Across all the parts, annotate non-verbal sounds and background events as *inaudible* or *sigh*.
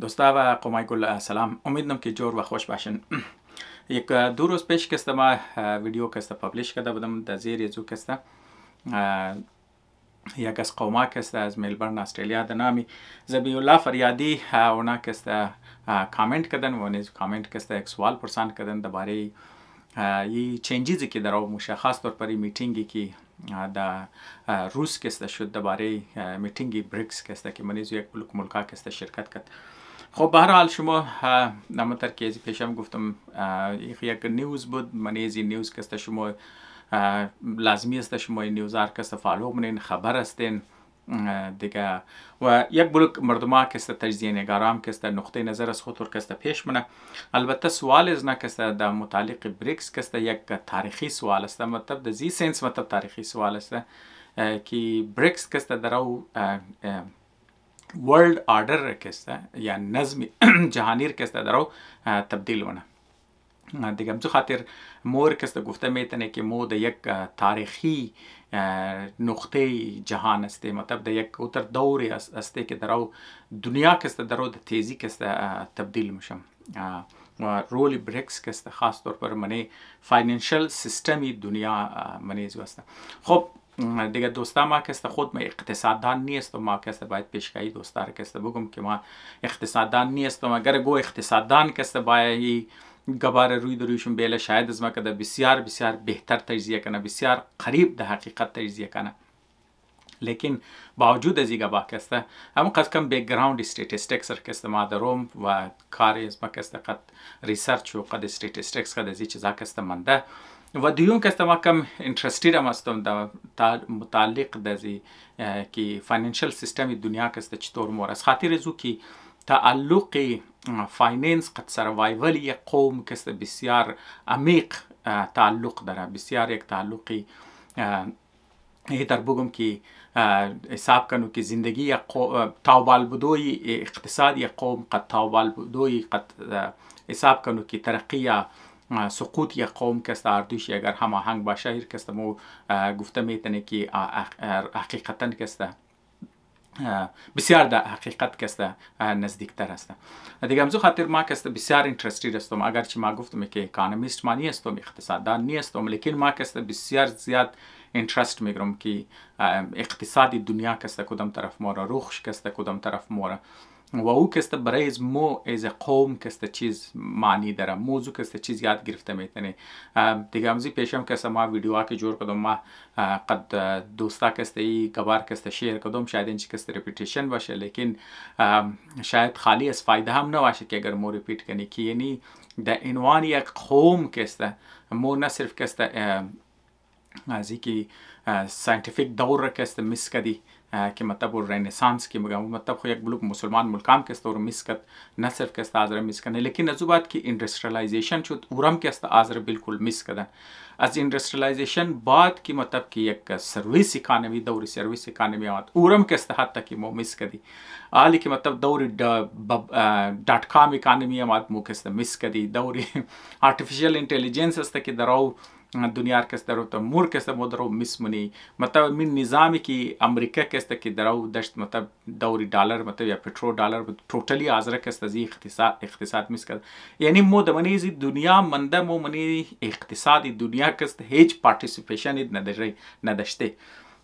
دوستا و قومای گل سلام امیدم که جور و خوش باشین یک دو روز پیش کسته ما ویدیو کسته پابلیش کرده بودم در زیر زو کسته یک از قوما کسته از ملبورن استرالیا در نامی زبی الله فریادی اونا کسته کامنت کردن و نیز کامنت کسته یک سوال پرسان کردن درباره ای چنجیزی که در او مشخص طور پر میتینگی که د روس کسته شد درباره میتینگی بریکس کسته که منیز یک بلوک ملکا کسته شرکت کرد خب به هر حال شما نمتر که از پیشم گفتم یک نیوز بود من از نیوز کسته شما لازمی است شما این نیوز هر کس فالو منین خبر هستین دیگه و یک بلوک مردما کسته تجزیه نگارام کسته نقطه نظر از خطور کسته پیش منه البته سوال از نه کسته د متعلق بریکس کسته یک تاریخی سوال است مطلب د زی سنس مطلب تاریخی سوال است که بریکس کسته درو world order ارکستر یا نظم جهانی ارکستر در تبدیل ونه دیگه به خاطر مو ارکستر گفته میتونه که مو در یک تاریخی نقطه جهان است مطلب در یک اوتر دوری است که در دنیا کسته در د تیزی کسته تبدیل میشم و رول بریکس کسته خاص طور پر منی فاینانشل سیستمی دنیا منی زوسته خب دیگه دوستا ما کسته خود ما اقتصاددان نیستم ما کسته باید پیشگاهی دوستا را کسته بگم که ما اقتصاددان نیستم اگر گو اقتصاددان کسته باید گبار روی درویشون بیله شاید از ما که بسیار بسیار بهتر تجزیه کنه بسیار قریب ده حقیقت تجزیه کنه لیکن باوجود از ایگه باکسته هم قد کم بیگراوند استیتستکس را کسته ما دروم و کاری از ما کسته قد ریسرچ و قد استیتستکس قد از ای چیزا کسته منده ودیون که استما کم انټرېسټډ ام استم دا متعلق د زی کې فاینانشل سیستم دنیا کې ست چتور مور اس خاطر زو کې تعلق فایننس قد سروایول یک قوم که ست بسیار عمیق تعلق داره بسیار یک تعلقی در بگم که حساب کنو که زندگی تاوبال بدوی اقتصاد یک قوم قد تاوبال بدوی قد حساب کنو که ترقیه سقوط یک قوم کس در اردوشی اگر هماهنگ باشه هر کس مو گفته میتونه که حقیقتا کس بسیار در حقیقت کسته نزدیکتر است دیگه همزو خاطر ما کسته بسیار اینترستید هستم اگر چی ما گفتم که اکانومیست ما نیستم اقتصاددان نیستم لیکن ما کسته بسیار زیاد اینترست میگرم که اقتصاد دنیا کسته کدام طرف ما را روخش کسته کدام طرف ما را و او کس برای ما از قوم کس چیز معنی داره موضوع کس چیز یاد گرفته میتونه دیگه همزی پیشم کس ما ویدیو که جور کدم ما قد دوستا کس ای گبار کس شیر کدم شاید این کس ریپیټیشن باشه لیکن شاید خالی از فایده هم نباشه که اگر مو ریپیټ کنی که یعنی د عنوان یک قوم کس مو نه صرف کس از اینکه ساینټیفیک دور کس مس کدی کہ مطلب وہ رینیسانس کی مطلب لک مسلمان ملکام کے اس مسکت اور نہ صرف کے استاد طرح حضر ہے لیکن ازو بات کی انڈسٹریلائزیشن چھو اورم کے آزر بالکل مسکدن از انڈسٹریلائزیشن بعد کی مطلب کہ ایک سروس اکانمی دوری سرویس سروس اکانمی آت اورم کے اس حد تک مو مسکدی آلی کی مطلب دوری ڈاٹ کام اکانمی آمد مو کے اس مسکدی دوری آرٹیفیشل انٹیلیجنس رہی کی دراؤ دنیار کەس دەرەوتە مور کەسە بۆ دەرەوە میسمنی مەتە من نظامێکی ئەمریکا کەستەکی دەرەو دەشت مەتە دەوری دالر مەتە یا پترۆ دالر ٹۆټلی ئازرە کەس دەزی اقتصاد اقتصاد میس کرد یعنی مو دەمەنی زی دنیا مندە مو منی اقتصادی دنیا کەس هیچ پارتیسیپیشن نەدەژی نەدەشتێ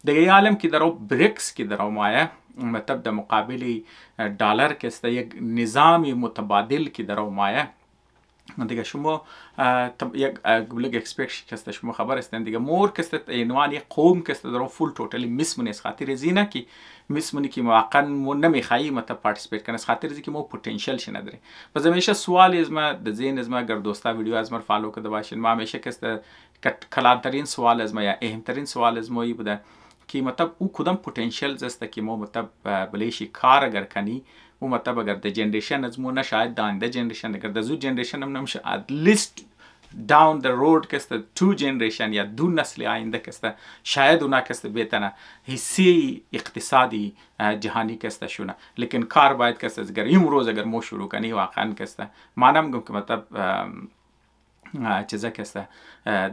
دەگەی عالم کی دەرەوە بریکس کی دەرەوە مایە مەتەب دە مقابلی دالر کەستە یەک نظامی متبادل کی دەرەوە مایە دیگه شما طب یک یک اکسپکت که شما خبر هستند دیگه مور کسته عنوان یک قوم کسته در فول ټوټلی میس مونیس خاطر زینا کی میس مونی کی موقعا مو نمی خایی مت پارتیسیپیت کنه خاطر زی کی مو پوتنشل شنه دره پس همیشه سوال از ما د زین از ما گر دوستا ویډیو از ما فالو کده باشین ما همیشه کسته کلانترین سوال از ما یا اهمترین سوال از ما بوده که مطلب او کدام پوتنشل زست که ما مطلب بلیشی کار اگر کنی او مطلب اگر د جنریشن از مونه شاید دانده جنریشن اگر د زو جنریشن هم نمیشه ات لیست داون د روڈ کسته تو جنریشن یا دو نسل آینده کسته شاید اونا کسته بتنه حصه اقتصادی جهانی کسته شونه لیکن کار باید کسته اگر امروز اگر مو شروع کنی واقعا کسته مانم گم که مطلب چیزه کسته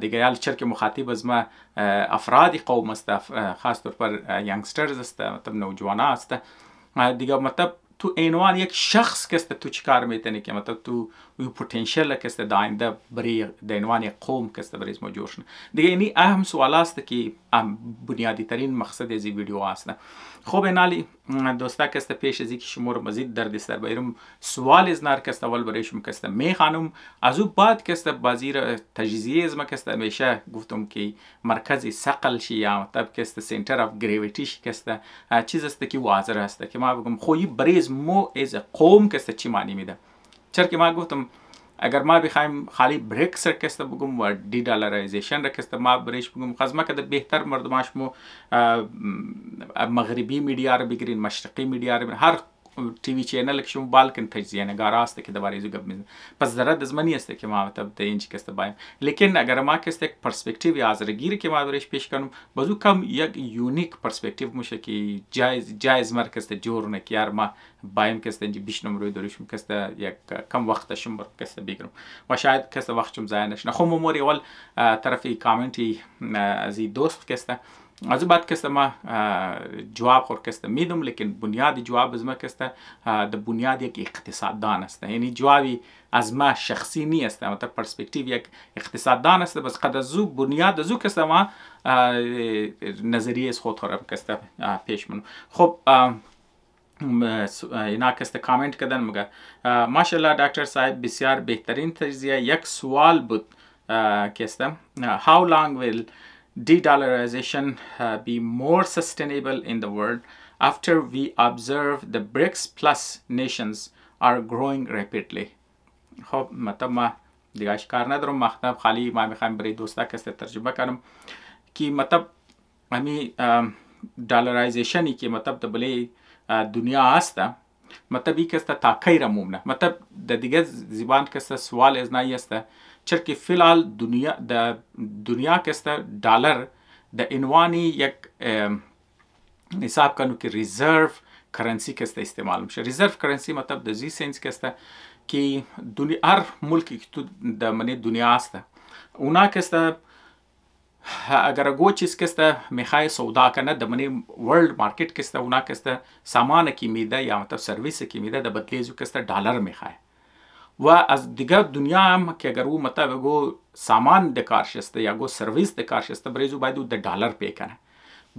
دیگه یال چرک مخاطب از ما افراد قوم است خاص طور پر ینگسترز است مطلب نوجوانه است دیگه مطلب تو اینوان یک شخص کے تو چکار میتنی که مطلب تو och potentiella kasta dainde blir denvani قوم kasta bris mojoshna det yani ahm sual ast ki am bunyadi tarin maqsad ez video asta خب نالی دوستا کسته پیش ازی که شما رو مزید در دستر بیرم سوال از نار کسته ول برای شما کسته می خانم از او بعد کسته بازی را تجزیه از ما کسته میشه گفتم که مرکز سقل شی یا مطلب کسته سنتر اف گریویتی شی کسته چیز است که واضح است که ما بگم خوی بریز مو از قوم کسته چی معنی میده چرا که ما گفتم اگر ما بخوایم خالی بریکس رکسته بگم و دی دلارایزیشن رکسته ما بریش بگم خزمه که بهتر مردماش مو مغربی میدیا رو بگیرین مشرقی میدیا رو بگیرین هر TV çeynelik şu Balkan tecziye yani garast ki de barizu gabmiz. Pas zara dizmani este ki ma tab de inç keste bayım. Lekin agar ma keste ek perspektiv ya azra gir ki ma barish peş kanum bazu kam yak unik perspektiv muşa ki jaiz jaiz mar keste jor ne ki yar ma bayım keste ji bish numru dorishum keste yak kam vaqta shum bar keste bigrum. Va shayad keste vaqt chum zayn nashna. Khum umuri wal tarafi commenti azi dost keste از بعد کسته ما جواب خور کسته میدم لیکن بنیاد جواب از ما کسته در بنیاد یک اقتصاددان است یعنی جوابی از ما شخصی نی است مطلب پرسپکتیو یک اقتصاددان است بس قد زو بنیاد زو کسته ما نظریه از خود خورم کسته پیش منو خب اینا کسته کامنت کردن مگر ماشاءالله ډاکټر صاحب بسیار بهترین تجزیه یک سوال بود کسته هاو لانگ ویل de-dollarization uh, be more sustainable in the world after we observe the BRICS plus nations are growing rapidly. خب مطلب ما دیگه کار ندارم مخنب خالی ما میخوایم برای دوستا کسی ترجمه کنم که مطلب همی ډالرایزیشن کې مطلب د بلې دنیا هسته مطلب یې کسته تاکای را مومنه مطلب د دیگه زبان کسته سوال از نه یسته چۈنکی فعال دنیا د دنیا کەستە ڈالر د عنوانی یەک حساب کنو که ریزرو کرنسی کەستە استعمال میشه ریزرو کرنسی مطلب د زی سنس کەستە کی دنیا هر ملکی که تو د منی دنیا است اونا کەستە اگر گو چیز کسته میخای سودا کنه د منی ورلد مارکیټ کسته اونا کسته سامان کی میده یا مطلب سرویس کی میده د بدلیزو کسته ډالر میخای و از دیگر دنیا هم که اگر او مطلب گو سامان دکار شسته یا گو سرویس دکار شسته برای او باید او د ډالر پی کنه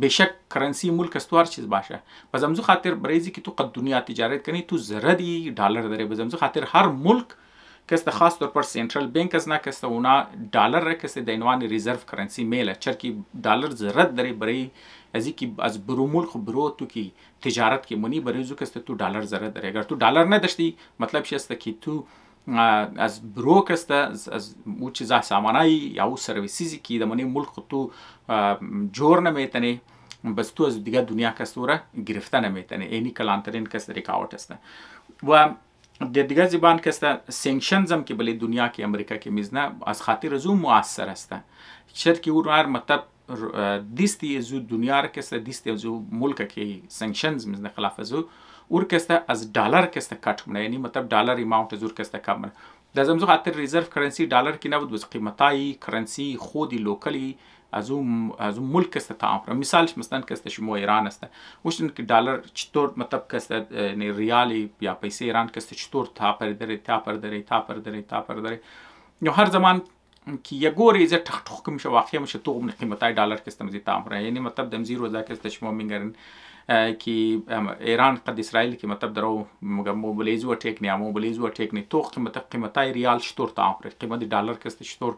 بشک کرنسی ملک استوار چیز باشه پس امزو خاطر برای که تو قد دنیا تجارت کنی تو زردی دلار داره بس امزو خاطر هر ملک کس خاص طور پر سنترال بینک از نه کس اونا دلار را کس د عنوان ریزرو کرنسی میل چرکی دلار زرد داره برای ازی کی از برو ملک برو تو کی تجارت کی منی برای زو کس تو دلار زرد داره اگر تو دلار نداشتی مطلب شسته کی تو az brókezte, az, az úgy az samanai, یا او سرویسیزی که دمانی ملک تو جور نمیتنه بس تو از دیگه دنیا کس تو را گرفته نمیتنه اینی کلانترین کس ریکاوت است و د دیگه زبان کس سینکشن زم که بلی دنیا کې امریکا کې میزنه از خاطر زو مؤثر است شر که او هر مطلب دیستی زو دنیا را کس دیستی زو ملک کې سینکشنز میزنه خلاف زو urkesta az dollar kesta kaçmına yani matlab dollar amount az urkesta kamına. د زمزو خاطر ریزرف کرنسی ډالر کې نه بود بس قیمتای کرنسی خودی لوکلی از اون از اون ملک است تعامل مثالش مثلا کسته شما ایران است وشن که دلار چطور مطلب کسته یعنی ریالی یا پیسې ایران کسته چطور تا پر درې تا پر درې تا پر درې تا پر درې نو هر زمان کی یو ګوري زه ټک ټک کوم شو واقعي مشه توغم قیمتای ډالر کسته مزي تعامل یعنی مطلب دم زیرو ځکه کسته شما منګرن कि ایران قد اسرائیل کی मतलब درو موبلیز و ټیک نه موبلیز و ټیک نه توق قیمت قیمتای ریال شتور تعامل قیمت دلار کست شتور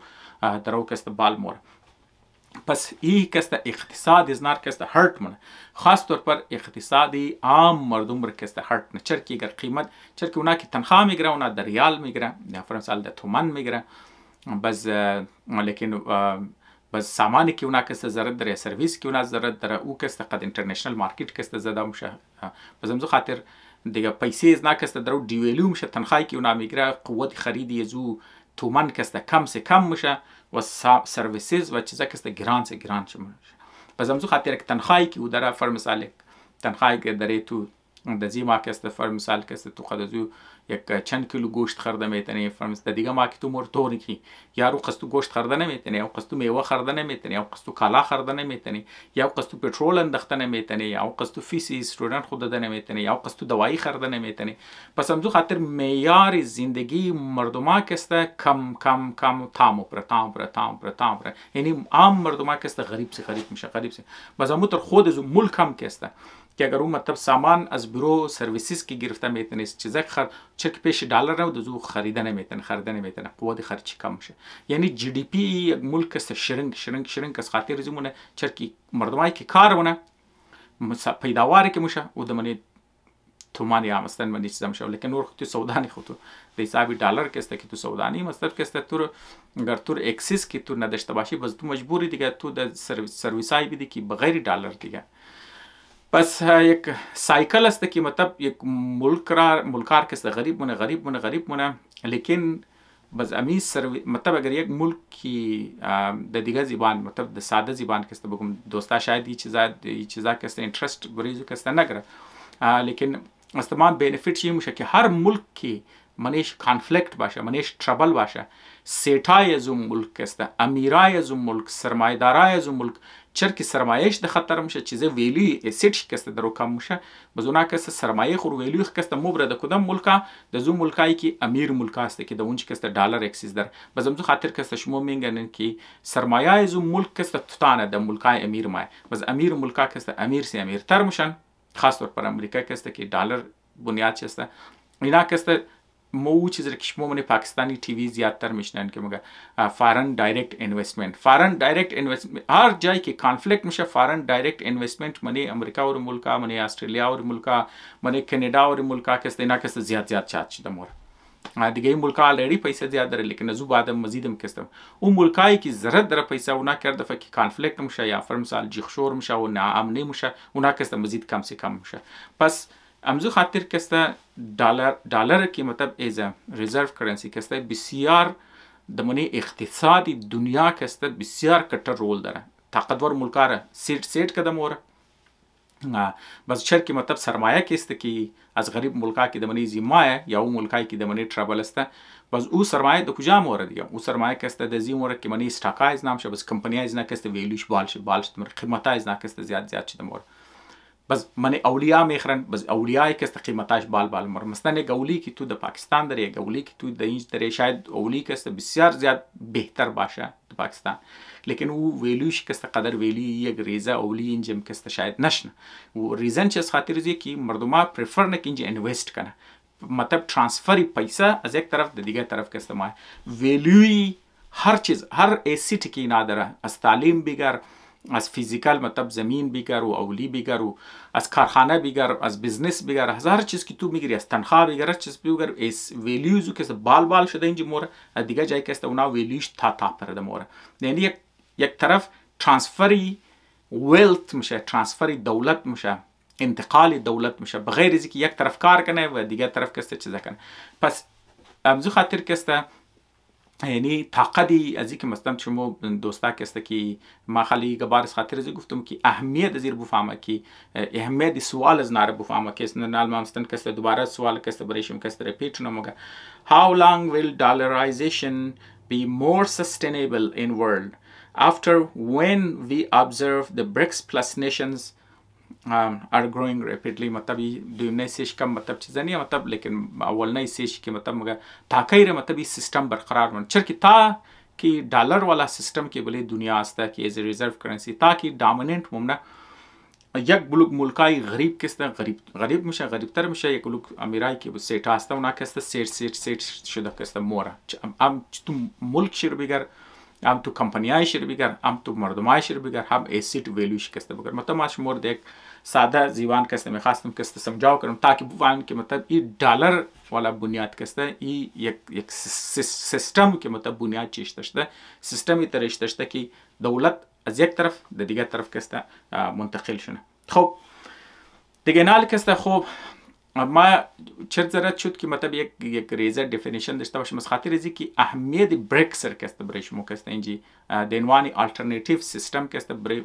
درو کست بالمور پس ای کسته اقتصاد از نار کسته هرت من خاص طور پر اقتصادی عام مردم بر کسته هرت نه چرکی اگر قیمت چرکی اونا کی تنخواه میگره اونا در ریال میگره یا فرانسال در تومن میگره بس لیکن باز سامانی que una kasta zarar ya service که una zarar dara u kasta qad international market kasta zada musha باز هم خاطر دیگه پیسې نه کسته درو دیویلوم شه تنخای کې اونامي ګره قوت خریدي زو تومن کسته کم سه کم مشه و سرویسز و چیزا کسته ګران سه ګران شه په زمزو خاطر کې تنخای کې ودره فر مثال تنخای کې درې تو د زیما کسته فر مثال کسته تو قد زو یک چند کیلو گوشت خورده میتونی فرمست دیگه ما که تو مرتونی کی یارو قصتو گوشت خورده نمیتونی او قصتو میوه خورده نمیتونی او قصتو کالا خورده نمیتونی یا قصتو پټرول اندخته نمیتونی یا قصتو فیسی استودنت خود ده نمیتونی یا قصتو دوایی خورده نمیتونی پس همزو خاطر معیار زندگی مردما کسته کم کم کم تام پر تام پر تام پر تام پر یعنی عام مردما کسته غریب سے غریب میشه غریب سے بس هم تر خود از ملک هم کسته که اگر اون مطلب سامان از برو سرویسز که گرفته میتونه چیزک خر چک پیش دلار رو دوزو خریده نمیتونه خریده نمیتونه قواد خرچی کم میشه یعنی جی دی پی ملک است شرنگ شرنگ شرنگ از خاطر زمونه چرکی مردمای که کارونه پیداوار که میشه او دمنه تومان یا مثلا من هیڅ زم شو لیکن نور تو سودانی خو تو د حساب ډالر کې ست کې تو سودانی مطلب کې ست تور اگر تور اکسس کې تور ندشته باشي بس تو مجبوری دیگه تو د سرویسای بدی کې بغیر ډالر دیگه بس یک سایکل است که مطلب یک ملک را ملکار که غریب مونه غریب مونه غریب مونه لیکن بس امی سر مطلب اگر یک ملک کی د دیگه زبان مطلب د ساده زبان کسته بگم دوستا شاید ای چیزا ای چیزا کسته انترست گریزو کسته نگره لیکن استمان بینفیټ یې مشه کې هر ملک کې منیش کانفلیکټ باشه منیش ټربل باشه سیټای زو ملک کسته امیرای زو ملک سرمایدارای زو ملک چرکی سرمایش de xatarım şe çize veli eset şikeste daro kamuşa bazuna kese sermaye xur veli xkeste mubra de kudam mulka de zu mulkay ki amir mulkaste ki de unç keste dollar eksis der bazam zu xatir keste şmo mengenin ki sermaye zu mulk keste tutana de mulkay amir may baz amir mulka keste amir se amir tarmışan خاص طور پر امریکا کسته کې ډالر بنیاد چسته اینا کسته مو چیز کشمو من پاکستانی ٹی وی زیادہ تر میشنن که مگه فارن دایرکت انویسمنت فارن دایرکت انویسمنت هر جایی که کانفلیکت میشه فارن دایرکت انویسمنت منی امریکا اور ملکا منی استرالیا اور ملکا منی کانادا اور ملکا کس دینا کس زیاد زیاد چات چی دمور دیگه ملکا آلریڈی پیسہ زیاد داره لیکن ازو بعدم مزیدم کستم اون ملکایی که ضرورت داره پیسہ اونا کرده فکر کانفلیکت میشه یا فر مثال جیخشور میشه و ناامنی میشه اونا کسته مزید کم سی کم میشه پس امزو خاطر کسته دلار دلار قیمت ایز ریزرو کرنسی که است بسیار دمنی اقتصادی دنیا که است بسیار کتر رول داره طاقتور ملکاره سیٹ سیٹ قدم اوره بس شر کې مطلب سرمایه کې است کې از غریب ملکا کې د منی زیمایه یا او ملکا کې د منی ټرابل است بس او سرمایه د کجا مور دی او سرمایه کې است د زی مور کې منی سټاکایز نام شبس کمپنیایز نه کې است ویلیو شبال شبال شتمر قیمتایز نه کې است زیات زیات شتمر biz mani avliya mehran biz avliyayê kes te qîmetaş bal bal mir misna ne gawlî tu di Pakistan derê gawlî tu di înc derê şayad awlî kes te bisyar ziyad bêhter baş e di Pakistan lêkin û vêlû jî kes te qeder vêlû yek rêza awlî yên cem kes te şayad neşne û rêzan çi ez xatir zê ki mirduma prefer nekin jî invest kene मतलब transfer पैसा از एक तरफ दिगर तरफ के इस्तेमाल वैल्यू हर चीज़ हर ऐसी ठिकी ना दे रहा है तालीम बिगर از فیزیکال مطلب زمین بگر و اولی بگر و از کارخانه بگر از بزنس بگر از هر چیز که تو میگیری از تنخواه بگر از چیز بگر از ویلیوزو که بال بال شده اینجا موره از دیگه جایی که است اونا ویلیوش تا تا پرده موره یعنی یک, یک طرف ترانسفری ویلت میشه ترانسفری دولت میشه انتقال دولت میشه بغیر از که یک طرف کار کنه و دیگه طرف کسته چیزا کنه پس امزو خاطر کسته یعنی طاقتی از که مثلا شما دوستا که است که ما خالی گبار از خاطر گفتم که اهمیت زیر بفهمه که اهمیت سوال از نار بفهمه که اس نال ما مستن کس دوباره سوال کس بریشم کس ریپیٹ نمگا how long will dollarization be more sustainable in world after when we observe the BRICS plus nations آر گروئنگ ریپڈلی مطلب یہ نئی سیش کا مطلب چیز نہیں ہے مطلب لیکن اول نئی سیش کی مطلب مگر تاکہ ہی رہے مطلب یہ سسٹم برقرار تا کہ ڈالر والا سسٹم کے بلے دنیا آستا کہ ایز اے ریزرو کرنسی تاکہ ڈامیننٹ ممنا یک بلوک ملکائی غریب کس طرح غریب غریب غریب تر یک امیرائی کی سیٹ آستا ہونا کس طرح سیٹ سیٹ سیٹ شدہ کس طرح مورا تم ملک شروع بگر هم تو کمپانی های شربیگر هم تو مردم های شربیگر هم اسیت ویلیوش کسته بگر مطلب ماش مورد یک ساده زیوان کسته میخواستم کسته سمجاو کنم تاکه بوان که مطلب این دلار والا بنیاد کسته این یک یک سیستم که مطلب بنیاد چیش داشته سیستمی ترش داشته که دولت از یک طرف د دیگر طرف کسته منتقل شونه خب دیگه نال کسته خب اب ما چھت زرت چھت کی مطلب یک ریزر ڈیفینیشن مس خاطر رہ جی کہ اہمیت برے شمو کہیں جی دینوانی بری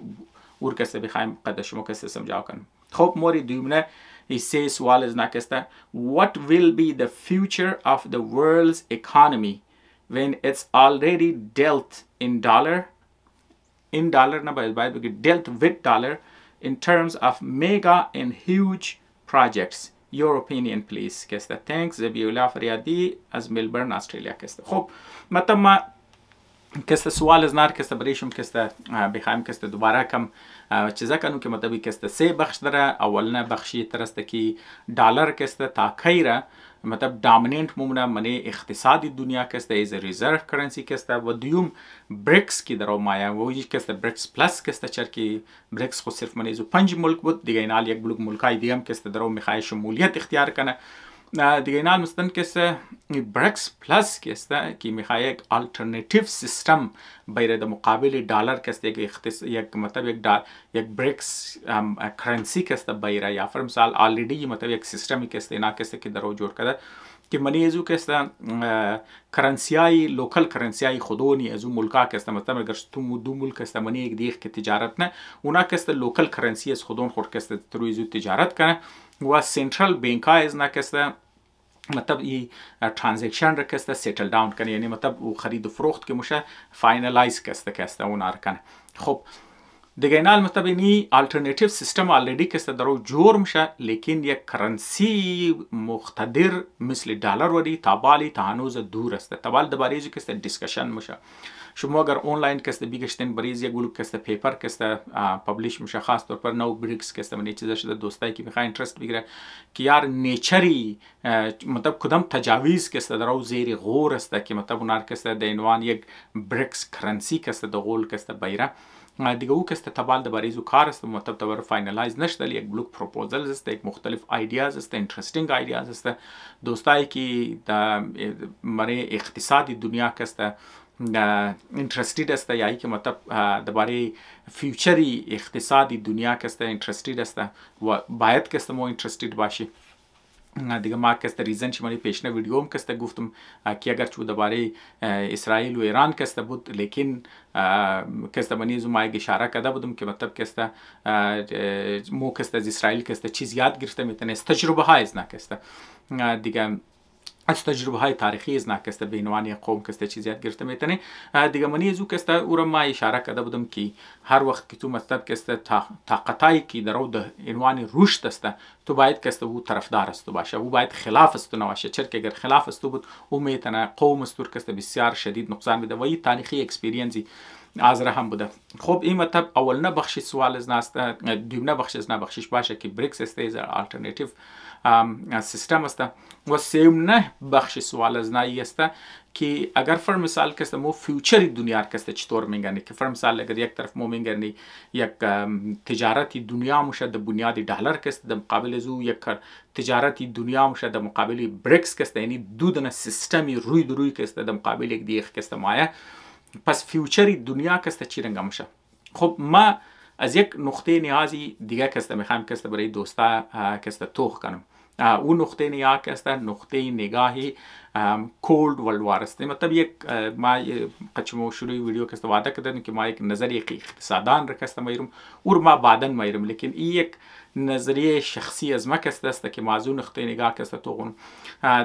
اور the world's economy when وٹ already بی in فیوچر in dollar ورلڈز باید وین اٹس آلریڈی وتھ ڈالر ان ٹرمز of میگا and ہیوج پروجیکٹس your opinion please كسته thanks زبيولا فريادي از ملبورن استراليا كسته خب متما كسته سوال از نار كسته بريشم كسته بخايم كسته دوباره كم چې ځکه نو کې مطلب کې است سه بخش دره اولنه بخشی ترسته کې ډالر کې است تاخیره مطلب ډامیننت مومنه منې اقتصادي دنیا کې است ایز ریزرو کرنسی کې است و دیوم بریکس کې درو مایا و یی کې است بریکس پلس کې است چر کې بریکس خو صرف منې زو پنځه ملک بود دیګینال یک بلوک ملکای دیم کې است درو مخای شمولیت اختیار کنه Digena müsdenkese برکس پلاس کسته که میخواه یک آلترنتیو سیستم بیره در مقابل دلار کسته یک اختص... یک مطلب یک دال... یک برکس کرنسی کسته بیره یا فر مثال آلریدی مطلب یک سیستمی کسته نه کسته که درو جوړ کده که منی ازو کسته کرنسیای لوکل کرنسیای خودونی ازو ملکا کسته مطلب اگر تو دو ملک کسته منی یک دیخ که تجارت نه اونا کسته لوکل کرنسی از خودون خود کسته ترویزو تجارت کنه و سنٹرل بینک ها از نکسته مطلب ای ترانزکشن را کسته سیتل داون کنه یعنی مطلب او خرید و فروخت که موشه فاینلایز کسته کسته اون را کنه خب دیگه نه مطلب اینی الटरनेटیو سیستم آلردی کسته درو جور میشه لیکن یک کرنسی مقتدر مثل دلار وری تابالی تا هنوز دور است تابال دباریزی کسته دیسکشن میشه شما onlayn kəsdə birgəşdən bir ya gülüb kəsdə paper kəsdə publish müşəxəs طور پر نو بریکس کس تمنی چیز شده دوستایی که میخواه اینترست بگیره که یار نیچری مطلب کدام تجاویز کس در او زیر غور است که مطلب اونار کس د عنوان یک بریکس کرنسی کس د غول کس بیره دیگه او کس تبال د بریزو کار است مطلب تور فاینلایز نشدل یک بلوک پروپوزل است یک مختلف آیدیاز است اینترستینگ آیدیاز است دوستایی که د مری اقتصادی دنیا کس اینترستید است یا ای که مطلب درباره فیوچری اقتصادی دنیا کسته اینترستید است و باید کسته مو اینترستید باشی دیگه ما کسته ریزن چې مری پیشنه ویډیو هم کسته گفتم کی اگر چو درباره اسرائیل و ایران کسته بود لیکن کسته باندې زما یې اشاره کده بودم که مطلب کسته مو کسته از اسرائیل کسته چیز یاد گرفته میتونه تجربه های از نه کسته دیگه از تجربه های تاریخی از ناکسته به عنوان قوم کسته چیزیات گرفته میتنه دیگه منی از او کسته او را ما اشاره کرده بودم که هر وقت که تو مطلب کسته طاقتایی که در او عنوان رشد است تو باید کسته او طرفدار است باشه او باید خلاف است نباشه چرا که اگر خلاف است بود او میتنه قوم استور کسته بسیار شدید نقصان بده و این تاریخی اکسپریانسی از هم بوده خب این مطلب اول نه بخشی سوال از ناست دوم نه بخشی از نه بخشش باشه که بریکس است از الटरनेटیو سیستم است و سیم نه بخش سوال از نایی است که اگر فر مثال کس مو فیوچر دنیا کس چطور میگنی که فر مثال اگر یک طرف مو میگنی یک تجارتی دنیا مشه د بنیادی ډالر کس د مقابل زو یک تجارتی دنیا مشه د مقابل بریکس کس یعنی دو دنه سیستمی روی دروی کس د مقابل یک دیخ کس مایه پس فیوچری دنیا کس چی رنگه مشه خب ما از یک نقطه نیازی دیگه کسته میخوایم کسته برای دوستا کسته توخ کنم او نقطه نیا کسته نقطه نگاهی کولد ولوار است مطلب یک ما قچمو شروع ویدیو کسته وعده کردن که ما یک نظری اقتصادان رکسته میرم اور ما بعدن میرم لیکن این یک نظریه شخصی از ما کس است که ما از اون نقطه نگاه کس تو اون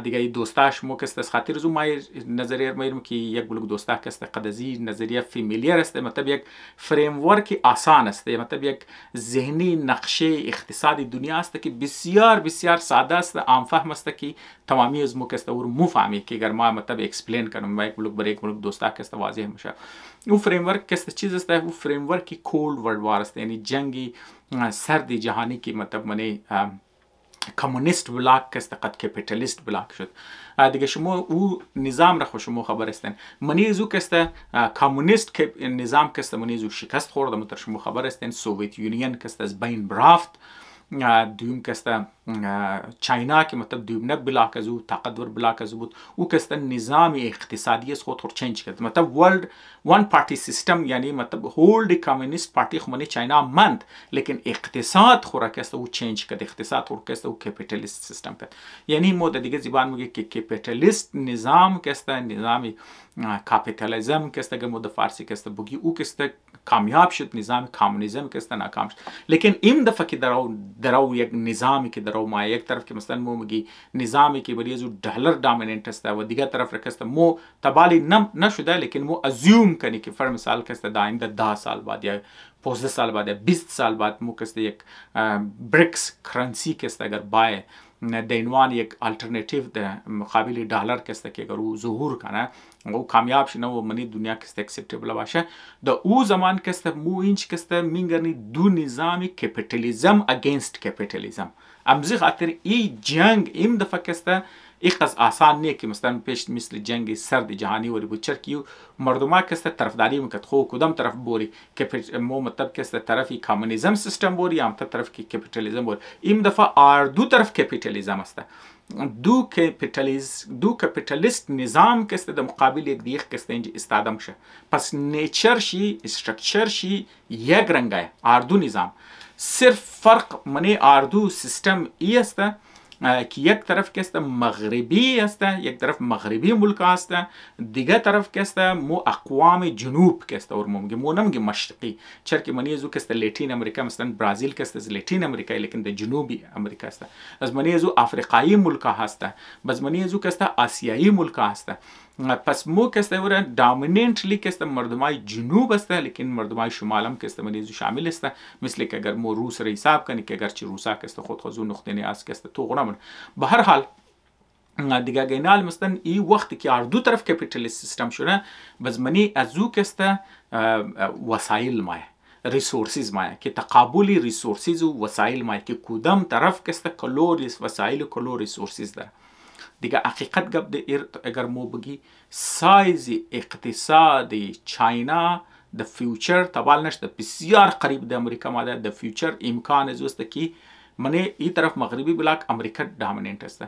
دیگه دوستاش مو کس است خاطر زو ما نظریه میرم که یک بلوک دوستا کس قدزی نظریه فامیلیر است مطلب یک فریم ورک آسان است مطلب یک ذهنی نقشه اقتصادی دنیا است که بسیار بسیار ساده است عام فهم است که تمامی از مو کس اور مو فهمی که اگر ما مطلب اکسپلین کنم ما یک بلوک بر یک بلوک دوستا کس واضح میشه او فریمورک کس چیز است او فریمورک کی کولد ورلد وار است یعنی جنگی سرد جهانی کی مطلب منی کمونیست بلاک کس دقت کپیتالیست بلاک شد دیگه شما او نظام را شما خبر هستین منی زو کسته کمونیست نظام کسته منی زو شکست خورده متر شما خبر هستین سوویت یونین کسته از بین برافت دویم کسته چاینا که مطلب دیوبنه بلاک از بود طاقت ور بلاک از بود او کسته نظام اقتصادی از خود خور چنج کرد مطلب ورلد ون پارتی سیستم یعنی مطلب هول کمونیست پارتی خمنه چاینا مند لیکن اقتصاد خورا کسته او چنج کرد اقتصاد خور کسته او کپیتالیست سیستم کرد یعنی مو دیگه زبان میگه که کپیتالیست نظام کسته نظامی کاپیتالیزم کسته که مود فارسی کسته بگی او کسته کامیاب شد نظام کمونیزم کسته ناکام شد لیکن این دفعه که درو درو یک نظامی که درۆمای یەک طرف که مەستەن مۆ میگی نظامێکی بەریێز و ڈالر ڈامیننٹ هەستە و دیگە طرف کەستە مۆ تەبای نەشدە لکن مۆ ئەزیوم کەنی که فەر مثال کەستە دایندا دا سال بعد یا 15 سال بعد یا 20 سال بعد مو کەستە یەک برکس کرەنسی کەستە ئەگەر باە دەینوان یەک ئالتررنتیو مقابلی ڈالر کەستەکێگەر و زهور کەە ئەو کامیاب شنەوە منی دنیا کەستێکسپتیبلە باشە دە ئو زمان کەستە مو هیچ کەستە مینگەرنی دوو نظامی کپیتلیزم ئەگەنست کپیتلیزم. ابزی خاطر ای جنگ ایم defa کسته ای قز آسان نیه که مثلا پیش مثل جنگ سرد جهانی وری بود چرا که مردمه کسته طرفداری میکرد خو کدام طرف بوری که مو مطلب کسته طرفی کامونیزم سیستم بوری یا مطلب طرف که کپیتالیزم بوری ایم دفعه آر دو طرف کپیتالیزم است دو کپیتالیز دو کپیتالیست نظام کسته د مقابل دیخ کسته انج استادم شه پس نیچر شی استرکچر شی یک رنگه آر دو نظام صرف فرق منی اردو سیستم ای است که یک طرف که است مغربی است یک طرف مغربی ملک است دیگه طرف که است مو اقوام جنوب که است اور ممگه مو نمگه مشرقی چرکی منی زو که است لاتین امریکا مثلا برازیل که است لاتین امریکا لیکن د جنوبی امریکا است از منی زو افریقایی ملک هست بس منی زو که است آسیایی ملک هست پس مو کسته وره ڈامیننٹلی کسته مردمای جنوب است لیکن مردمای شمال هم کسته منیز شامل است مثل که اگر مو روس را حساب کنی که اگرچه روسا کسته خود خود نقطه نه است کسته تو غنمن به هر حال دیگه گینال مثلا ای وقتی که هر دو طرف کپیتالیست سیستم شده بزمنی از او کسته وسایل مایه ریسورسز ما که تقابلی ریسورسز و وسایل ما که کدام طرف کسته کلو وسایل کلو ریسورسز ده دیگه حقیقت گپ اگر مو بگی سایز اقتصاد چاینا د فیوچر تبال نشته بسیار قریب د امریکا ماده د فیوچر امکان زوسته کی منه ای طرف مغربی بلاک امریکا ډامیننت است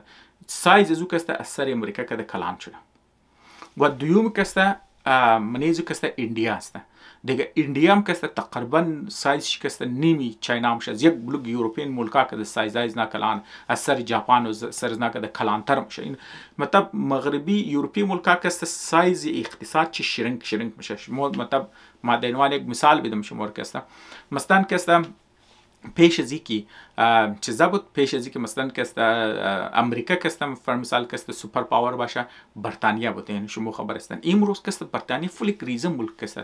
سایز زو کسته اثر امریکا کده کلام چره و دویوم کسته منیزو کسته انډیا استه دیگه ایندیا هم که تقریبا سایزش که نیمی چاینا مشه یک بلوک یورپین ملکا که سایز از نکلان از سر جاپان او سر نه که کلانتر مشه این مطلب مغربی یورپی ملکا که سایز اقتصاد چی شرنک شرنک مشه مطلب ما د عنوان یک مثال بدم شما ورکسته مثلا که پیش زی کی چیزا بود پیش از اینکه مثلا کس امریکا کستم فرمثال کس سوپر پاور باشه برتانیا بود یعنی شما خبر هستن امروز کس برتانیا فول کریزم ملک کس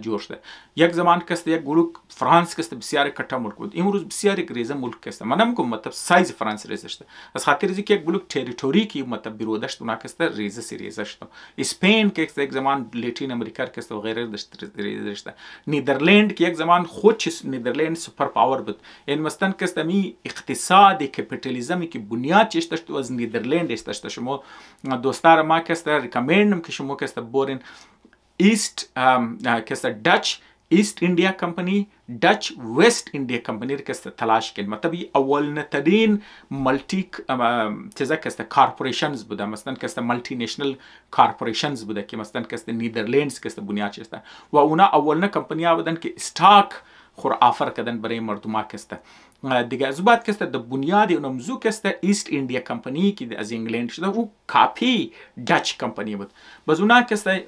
جور شده یک زمان کس یک گروه فرانس کس بسیار کټه ملک بود امروز بسیار کریزم ملک کس منم کوم مطلب سایز فرانس ریزشت از خاطر اینکه یک بلوک ټریټوري کې مطلب بیرودشت اونها کس ریز سی ریزشت اسپین کې یک زمان لیټین امریکا کس وغیره دشت ریزشت نیدرلند کې یک زمان خود نیدرلند سوپر پاور بود یعنی مثلا کس رقمی اقتصاد kapitalizmi ki bunyad çeşitli az Niderlande işte şumo dostlarım akesta recommendum ki şumo kesta borin East um, kesta Dutch East India Company Dutch West India Company kesta talash kin matlab awwalna tadin multi teza kesta corporations buda masalan kesta multinational corporations buda ki masalan kesta Netherlands kesta bunyad chesta va una awwalna kompaniya budan ki stock خرافر کردن برای مردم ها کسته دیگه از بعد کسته در بنیاد اونم زو کسته ایست اندیا کمپنی که از انگلند شده او کافی دچ کمپنی بود باز اونا کسته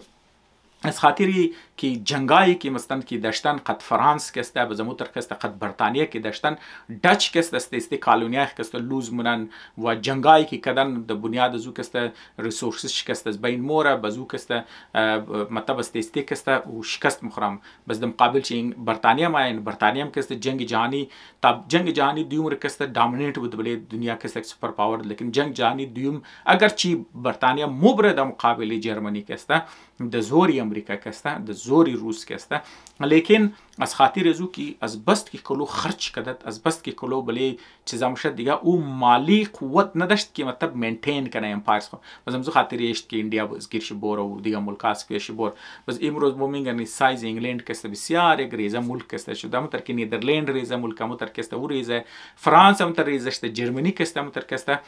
از خاطری که جنگایی که مثلا که داشتن قد فرانس کسته به زموتر کسته قد برطانیه که داشتن دچ کسته استیستی کالونیه کسته لوز مونن و جنگایی که کدن د بنیاد زو کسته ریسورسز شکسته بین موره بزو کسته مطلب استیستی کسته او شکست مخرم بس د مقابل چې برطانیه ما ان برطانیه کسته جنگ جهانی تب جنگ جهانی دیومر کسته ډومینیټ ودبلې دنیا کې سکس سپر پاور لیکن جنگ جهانی دیوم اگر چی برطانیه مبره د مقابل جرمنی کسته د زوري امریکا کسته د زوری روز کسته لیکن از خاطر از او که از بست که کلو خرچ کدت از بست که کلو بلی چیزا مشد دیگه او مالی قوت نداشت که مطلب مینتین کنه امپایرز خو مثلا زو خاطر ایشت که انډیا بزگیرش بور او دیگه ملکاس پیش بور بس امروز مومنگنی سایز انگلند کسته بسیار یک ریزه ملک کسته شده متر که نیدرلند ریزه ملک متر کسته او ریزه فرانس هم تر ریزه شته جرمنی کسته متر کسته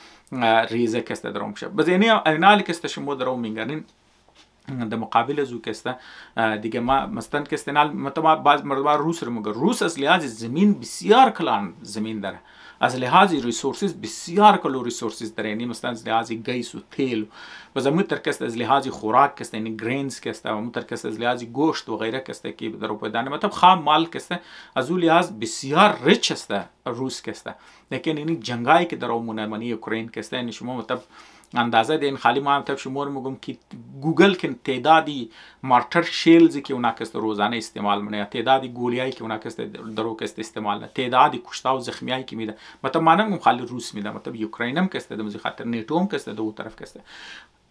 ریزه کسته دروم شه بس یعنی انال کسته شمو درو منگنین در مقابل از او کسته دیگه ما مثلا که استنال متما بعض مردم روس رو مگر روس از لحاظ زمین بسیار کلان زمین داره از لحاظ ریسورسز بسیار کلو ریسورسز داره یعنی مثلا از لحاظ گیس و تیل و زمو تر کس از لحاظ خوراک کس یعنی گرینز کس و متر کس از لحاظ گوشت و غیره کس کی در پیدانه مطلب خام مال کس از او لحاظ بسیار ریچ است روس کس لیکن یعنی جنگای که در اومونه منی اوکراین کس یعنی شما مطلب اندازه ده این خالی مرتب شمار میگم که گوگل که تعدادی مارتر شیلز که اونا کس روزانه استعمال منه تعدادی گولیایی که اونا کس درو کس استعمال نه تعدادی کشتا و زخمیایی که میده مطلب مانم خالی روس میده مطلب یوکراین هم کس ده خاطر نیټو هم کس ده دو طرف کس ده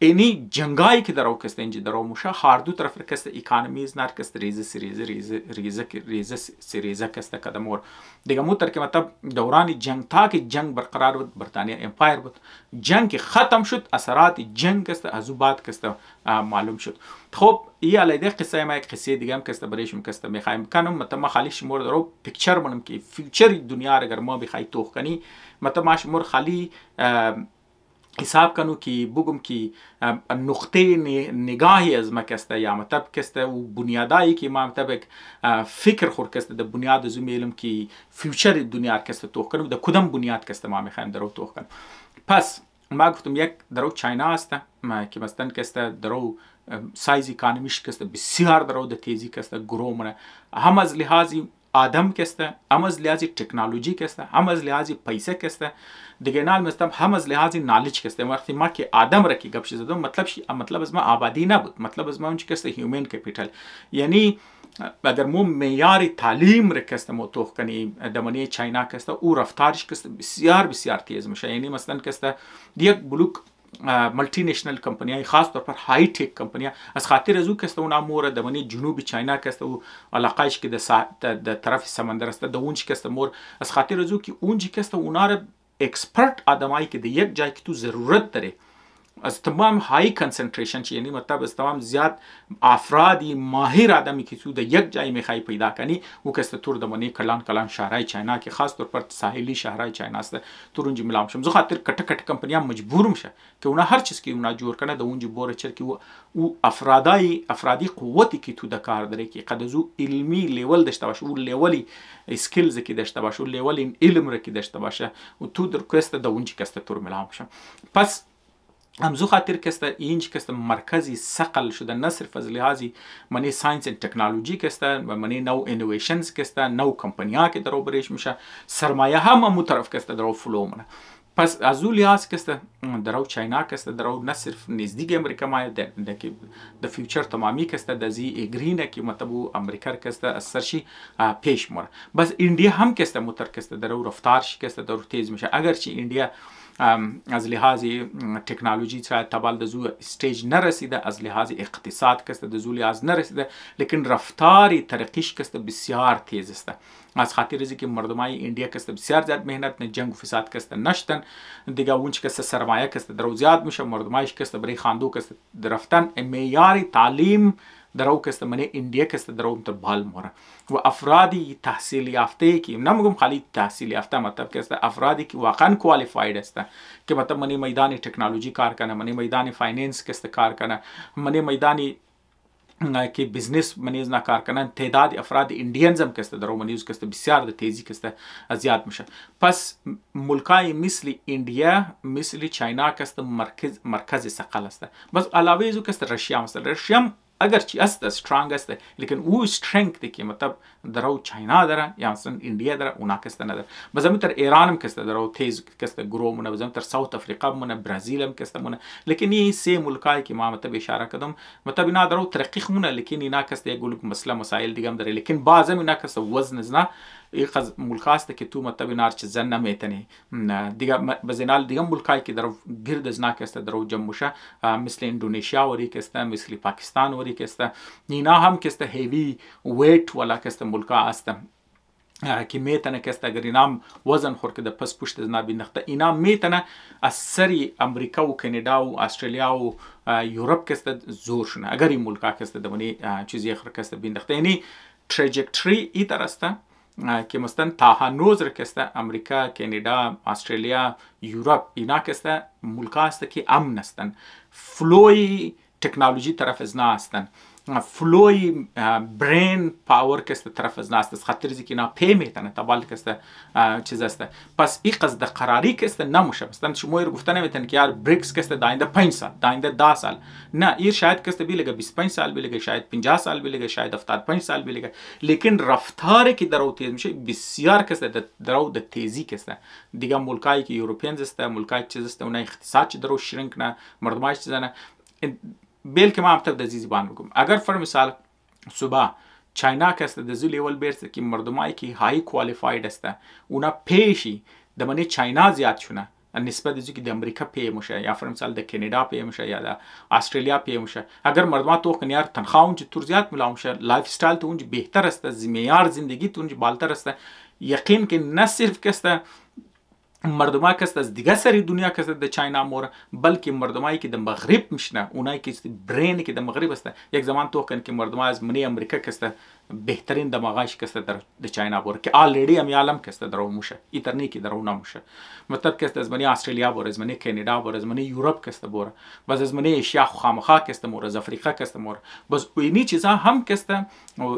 Eni cengayı ki darav kestin ci darav muşa hardu taraf keste ekonomi iznar keste reze serize reze reze reze serize keste kadam or. Diga mu tar ki matab دوران جنگ تا ki جنگ برقرار بود برطانیه امپایر بود جنگ که ختم شد اثرات جنگ کسته از بعد کسته معلوم شد خب ای علیده قصه ما یک قصه دیگه هم کسته برایشم کسته میخوایم کنم مت ما خالی شمور درو پکچر منم که فیوچر دنیا اگر ما بخوای توخ کنی مت ما شمور خالی حساب کنو که بگم که نقطه نگاهی از ما کسته یا مطب کسته و بنیادایی که ما مطب فکر خور کسته در بنیاد از میلم که فیوچر دنیا کسته توخ کنم در کدام بنیاد کسته ما میخوایم درو توخ کنم پس ما گفتم یک درو چاینا است که مثلا کسته درو سایز اکانومیش کسته بسیار درو در تیزی کسته گرو منه هم از لحاظی آدم کسته هم از لحاظی ټکنالوژي کسته هم از لحاظی پیسه کسته دیگه نال مستم هم از لحاظ نالج کسته وقتی ما که آدم را که گپ زدم مطلب شی مطلب از ما آبادی نبود مطلب از ما اون کسته هیومن کپیتال یعنی اگر مو معیار تعلیم را کسته متوخ کنی دمنی چاینا کسته او رفتارش کسته بسیار بسیار تیز میشه یعنی مثلا کسته یک بلوک ملٹی نیشنل کمپنیاں خاص طور پر ہائی ٹیک کمپنیاں اس خاطر ازو کسته اونا مور د منی جنوبی چاینا کسته او علاقایش کې د د طرف سمندر است د اونج کسته مور اس خاطر ازو کې اونج کسته اونار اکسپرت آدمایی که در یک جای که تو ضرورت داره از تمام های کنسنتریشن چی یعنی مطلب از تمام زیاد افرادی ماهر آدمی که تو یک جای میخوای پیدا کنی او کس تور دمنی کلان کلان شهرای چاینا که خاص طور پر ساحلی شهرای چاینا است تورنج ملام شم زه خاطر کټ کټ کمپنیا مجبورم شه که اونها هر چیز کی اونها جوړ کنه د اونج بور چر کی او افرادای افرادی قوت کی تو د کار درې کی قدزو علمی لیول دشته باشه او لیولی سکلز کی دشته باشه او لیولی علم رکی دشته باشه او تو در کس د اونج کس تور ملام شه پس هم زو خاطر کسته اینج کسته مرکزی سقل شده نه صرف از لحاظی منی ساینس اند تکنولوژی کسته و منی نو اینویشنز کسته نو کمپنیا که درو بریش میشه سرمایه هم مو طرف کسته درو فلو منه پس از اون لحاظ کسته درو چاینا کسته درو نه صرف نزدیک امریکا ما د د فیوچر تمامی کسته د زی اگرینه کی مطلب امریکا کسته اثر شي پیش مره بس انډیا هم کسته متر کسته درو رفتار شي کسته درو تیز میشه اگر چې انډیا از لحاظ تکنولوژی چرا تبال دزو استیج نرسیده از لحاظ اقتصاد کسته دزو لحاظ نرسیده لیکن رفتاری ترقیش کسته بسیار تیز است از خاطر از که مردمای انډیا کسته بسیار زیاد مهنت نه جنگ و فساد کسته نشتن دیگه اونچ کسته سرمایه کسته درو زیاد میشه مردمایش کسته برای خاندو کسته رفتن معیاری تعلیم در او کەستەمەێ ئینڈیا کەستە دەرەوم تر بالمۆرە و ئەفرادی تحسیلیافتەیەکی نەمگوم خەلی تحسیلی ئەفتە مەتەب کەستە ئەفرادێکی واقعان کوالیفاید ئەستە کە مەتە منی مەدانی تەکنالوژی کارکەنە منی مەدانی فیننس کەستە کارکەنە منی مەدانی کې بزنس منیز نه کارکنان تعداد افراد انډینز هم کسته درو منیز کسته بسیار د تیزی کسته زیات مشه پس ملکای مثل انډیا مثل چاینا کسته مرکز مرکز ثقل است بس علاوه زو کسته رشیا مثلا رشیا اگرچه است استرانگ است لیکن او strength که مطلب درو چاینا داره یا مثلا انډیا داره اونا کسته نه داره بزمه تر ایران هم کسته درو تیز کسته گرو مونه بزمه تر ساوت افریقا مونه برازیل هم کسته مونه لیکن این سه ملکای که ما مطلب اشاره کردم مطلب اینا درو ترقیق مونه لیکن اینا کسته یه گلوک مسئله مسائل دیگه هم داره لیکن بعضی اینا کسته وزن نه ilk az mulkasta ki tu matabi narç zenna meteni diga bazinal diga mulkay ki darf gird zna keste darf jammuşa misli Indonesia veri keste misli Pakistan veri keste nina ham keste heavy weight wala keste mulka asta کی میتنه کسته اگر اینام وزن خور که د پس پشت نه بینخته اینام میتنه اثری امریکا او کاناډا او استرالیا او یورپ کسته زور شنه اگر این ملکا کسته دونی چیزی خر کسته بینخته یعنی تریجکټری ای ترسته که تا هنوز رکسته امریکا، کانادا، استرالیا، یورپ اینا کسته ملکا است که امن هستند فلوی تکنولوژی طرف از هستند Flow brain power keste tarafınızdasınız. Hatırınızı ki na pemeytene tabal keste çizeste. Pas ikaz da kararı keste namuşa. Bastan şu moyer guftane meten ki yar BRICS keste dainde 5 sal, dainde 10 sal. Na ir şayet keste bile 25 sal bile şayet 50 sal bile şayet 75 sal bile. Lekin raftar ki darav tez mişe bisyar keste de darav de tezi keste. Diga mulkay ki Europeans este, mulkay çizeste, ona iktisat çi darav şirink na, mardmaş çizene. belki muhabbet de zizi ban gum. Agar for misal subah China kasta da zu level bers ki mardumai ki high qualified asta una peshi د منی چاینا زیات شونه نسبت چې د امریکا پی مشه یا فر مثال د کینیډا پی مشه یا د استرالیا پی مشه اگر مردما تو کنيار تنخواون چې تور زیات ملاوم شه لایف سټایل ته اونج بهتر است زمیار زندگی ته اونج بالتر است یقین کې نه صرف کسته Marduma kast az diğer dünya kast de China mor, belki mardumay ki de Maghrib mişne, onay ki isti brain ki de Maghrib asta. Yak zaman to kan ki marduma az mne Amerika kast behtarin de magaş kast de China mor ki already am alam kast de ro muşa. İtarni ki de ro na muşa. Matlab kast az mne Australia mor, az mne Canada mor, az mne Europe kast mor. Bas az mne Asia khamkha kast mor, az Afrika kast mor. Bas uyni chiza ham kast,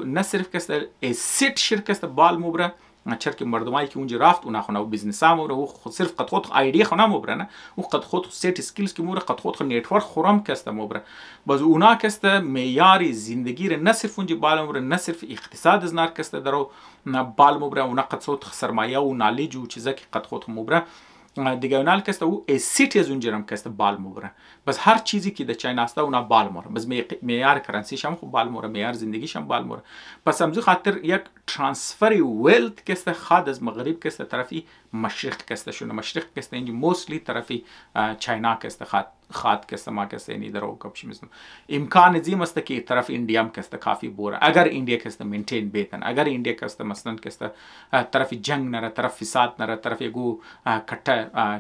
na sirf kast asset shirkast bal mubra. چرا که مردمایی که اونجا رفت اونا خونه و بزنس هم و خود صرف قد خود ایده خونه مبره نه او قد خود سیت سکیلز که مور قد خود نیتورک خورم کسته مبره باز اونا کسته معیار زندگی رو نه صرف اونجا بالا مبره نه صرف اقتصاد از نار کسته درو نه بال مبره اونا قد خود سرمایه و نالج و چیزا که قد خود مبره diagonal keste u esitiz öncerim keste balmora. Bas her çizi ki de Çaynasta una balmora. Bas meyar currency şam xo balmora, meyar zindagi şam balmora. Bas amzu xatir yak transfer wealth keste xad az Maghrib keste tarafi مشرق kəsdə şunu mashriq kəsdə indi mostly tərəfi China kəsdə xat xat kəsdə ma kəsdə indi də o kapşimizm. İmkan azim asta ki tərəf India kəsdə kafi bora. Əgər India kəsdə maintain beten, əgər India kəsdə məsələn kəsdə tərəfi jəng nərə, tərəf fisad nərə, tərəfi gu katta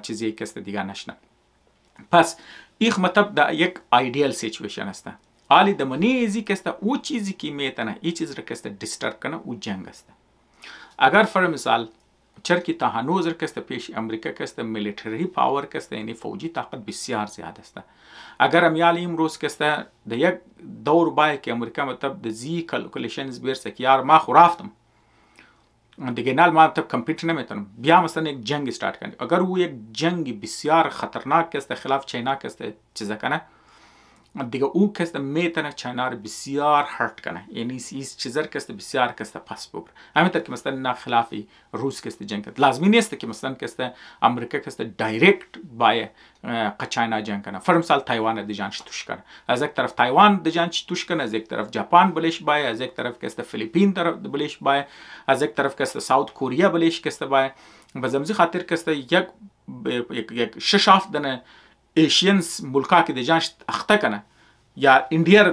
çizi kəsdə diga naşna. پس ایخ مطلب دا یک آیدیل سیچویشن است آلی د منی ایزی کستا او چیزی کی میتنه ای چیز را کستا ڈسٹرب کنه او جنگ است اگر فر مثال Çerkî tahanozir kes de pêşî Amerîka kes de milîterî pawer kes de yenî fewcî taqet bisyar ziyade ste. Eger em yalî îmroz kes de di yek dewr bayekê Amerîka meteb di zî kalkûleşenî bêr sekiyar ma xwe raftim دیگه نال ما تب کمپیوټر نه متن بیا مثلا یک جنگ سٹارټ کړي اگر و یک جنگ بسیار خطرناک است خلاف چینا کسته چیز کنه دیگه او کس میتونه چینار بسیار هرت کنه یعنی ایس چیزر کس بسیار کس پس ببر همینطور که مثلا نه خلاف روس کس جنگ کرد لازمی نیست که مثلا کس امریکا کس دایرکت با چاینا جنگ کنه فر مثال تایوان د جان توش کنه از یک طرف تایوان د جان توش کنه از یک طرف ژاپن بلش با از یک طرف کس فلیپین طرف بلش با از یک طرف کس ساوت کوریا بلش کس با به زمزی خاطر کس یک یک شش هفت دنه ایشینز ملکاکې د جانچ اخته کنه یا انډیا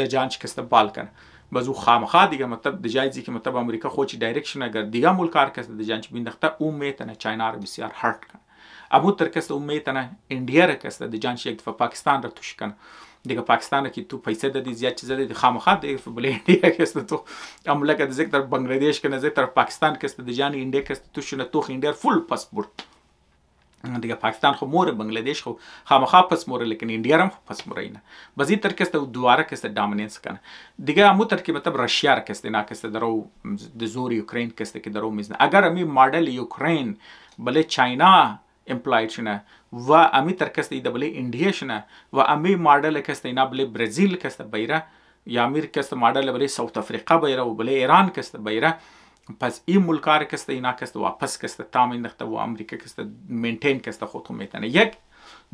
د جانچ کسته بال کنه بزو خامخا دیگه مطلب دجای زی که مطلب امریکا خوچی دایرکشن اگر دیگه ملک کار کس دجانچ بیندخته او میتنه چاینا رو بسیار هرت کنه امو تر کس او میتنه انډیا را کس دجانچ یک دفعه پاکستان را توش کنه دیگه پاکستان کې تو پیسې د دې زیات چې زده خامخا د بلې انډیا کېسته تو املکه د ذکر بنگلاديش کې نه ذکر پاکستان کې ست د جان انډیا کې ست تو شنه تو انډیا فل پاسپورت دیگه پاکستان خو مور بنگلاديش خو خامخا پس مور لیکن انډیا هم پس مور نه بزی ترکست دواره کس ډومیننس کنه دیگه مو ترکی مطلب رشیا کس نه کس درو د زور یوکرین کس کې درو مزنه اگر امی ماډل یوکرین بلې چاینا امپلایډ شنه و امی ترکست د بلې انډیا شنه و امی ماډل کس نه بلې برازیل کس بیره یا امیر کس ماډل بلې ساوث افریقا بیره او بلې ایران کس بیره Paz iyi mulkar keste ina keste vapas keste tamin dakta bu Amerika keste maintain keste خودو میتنه یک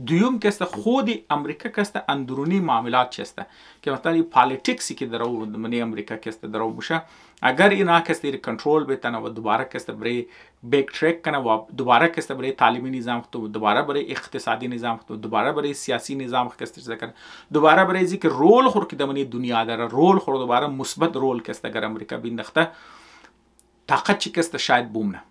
دویم کسته خود امریکا کسته اندرونی معاملات چسته که مثلا پالیتیکس کی درو منی امریکا کسته درو بشه اگر اینا کسته ری کنټرول به تنه و دوباره کسته بری بیک ټریک کنه و دوباره کسته بری تعلیمی نظام خو دوباره بری اقتصادی نظام خو دوباره بری سیاسی نظام کسته ذکر دوباره بری ذکر رول خور کی د منی دنیا در رول خور دوباره مثبت رول کسته ګر امریکا بیندخته طاقت شکسته شاید بومنه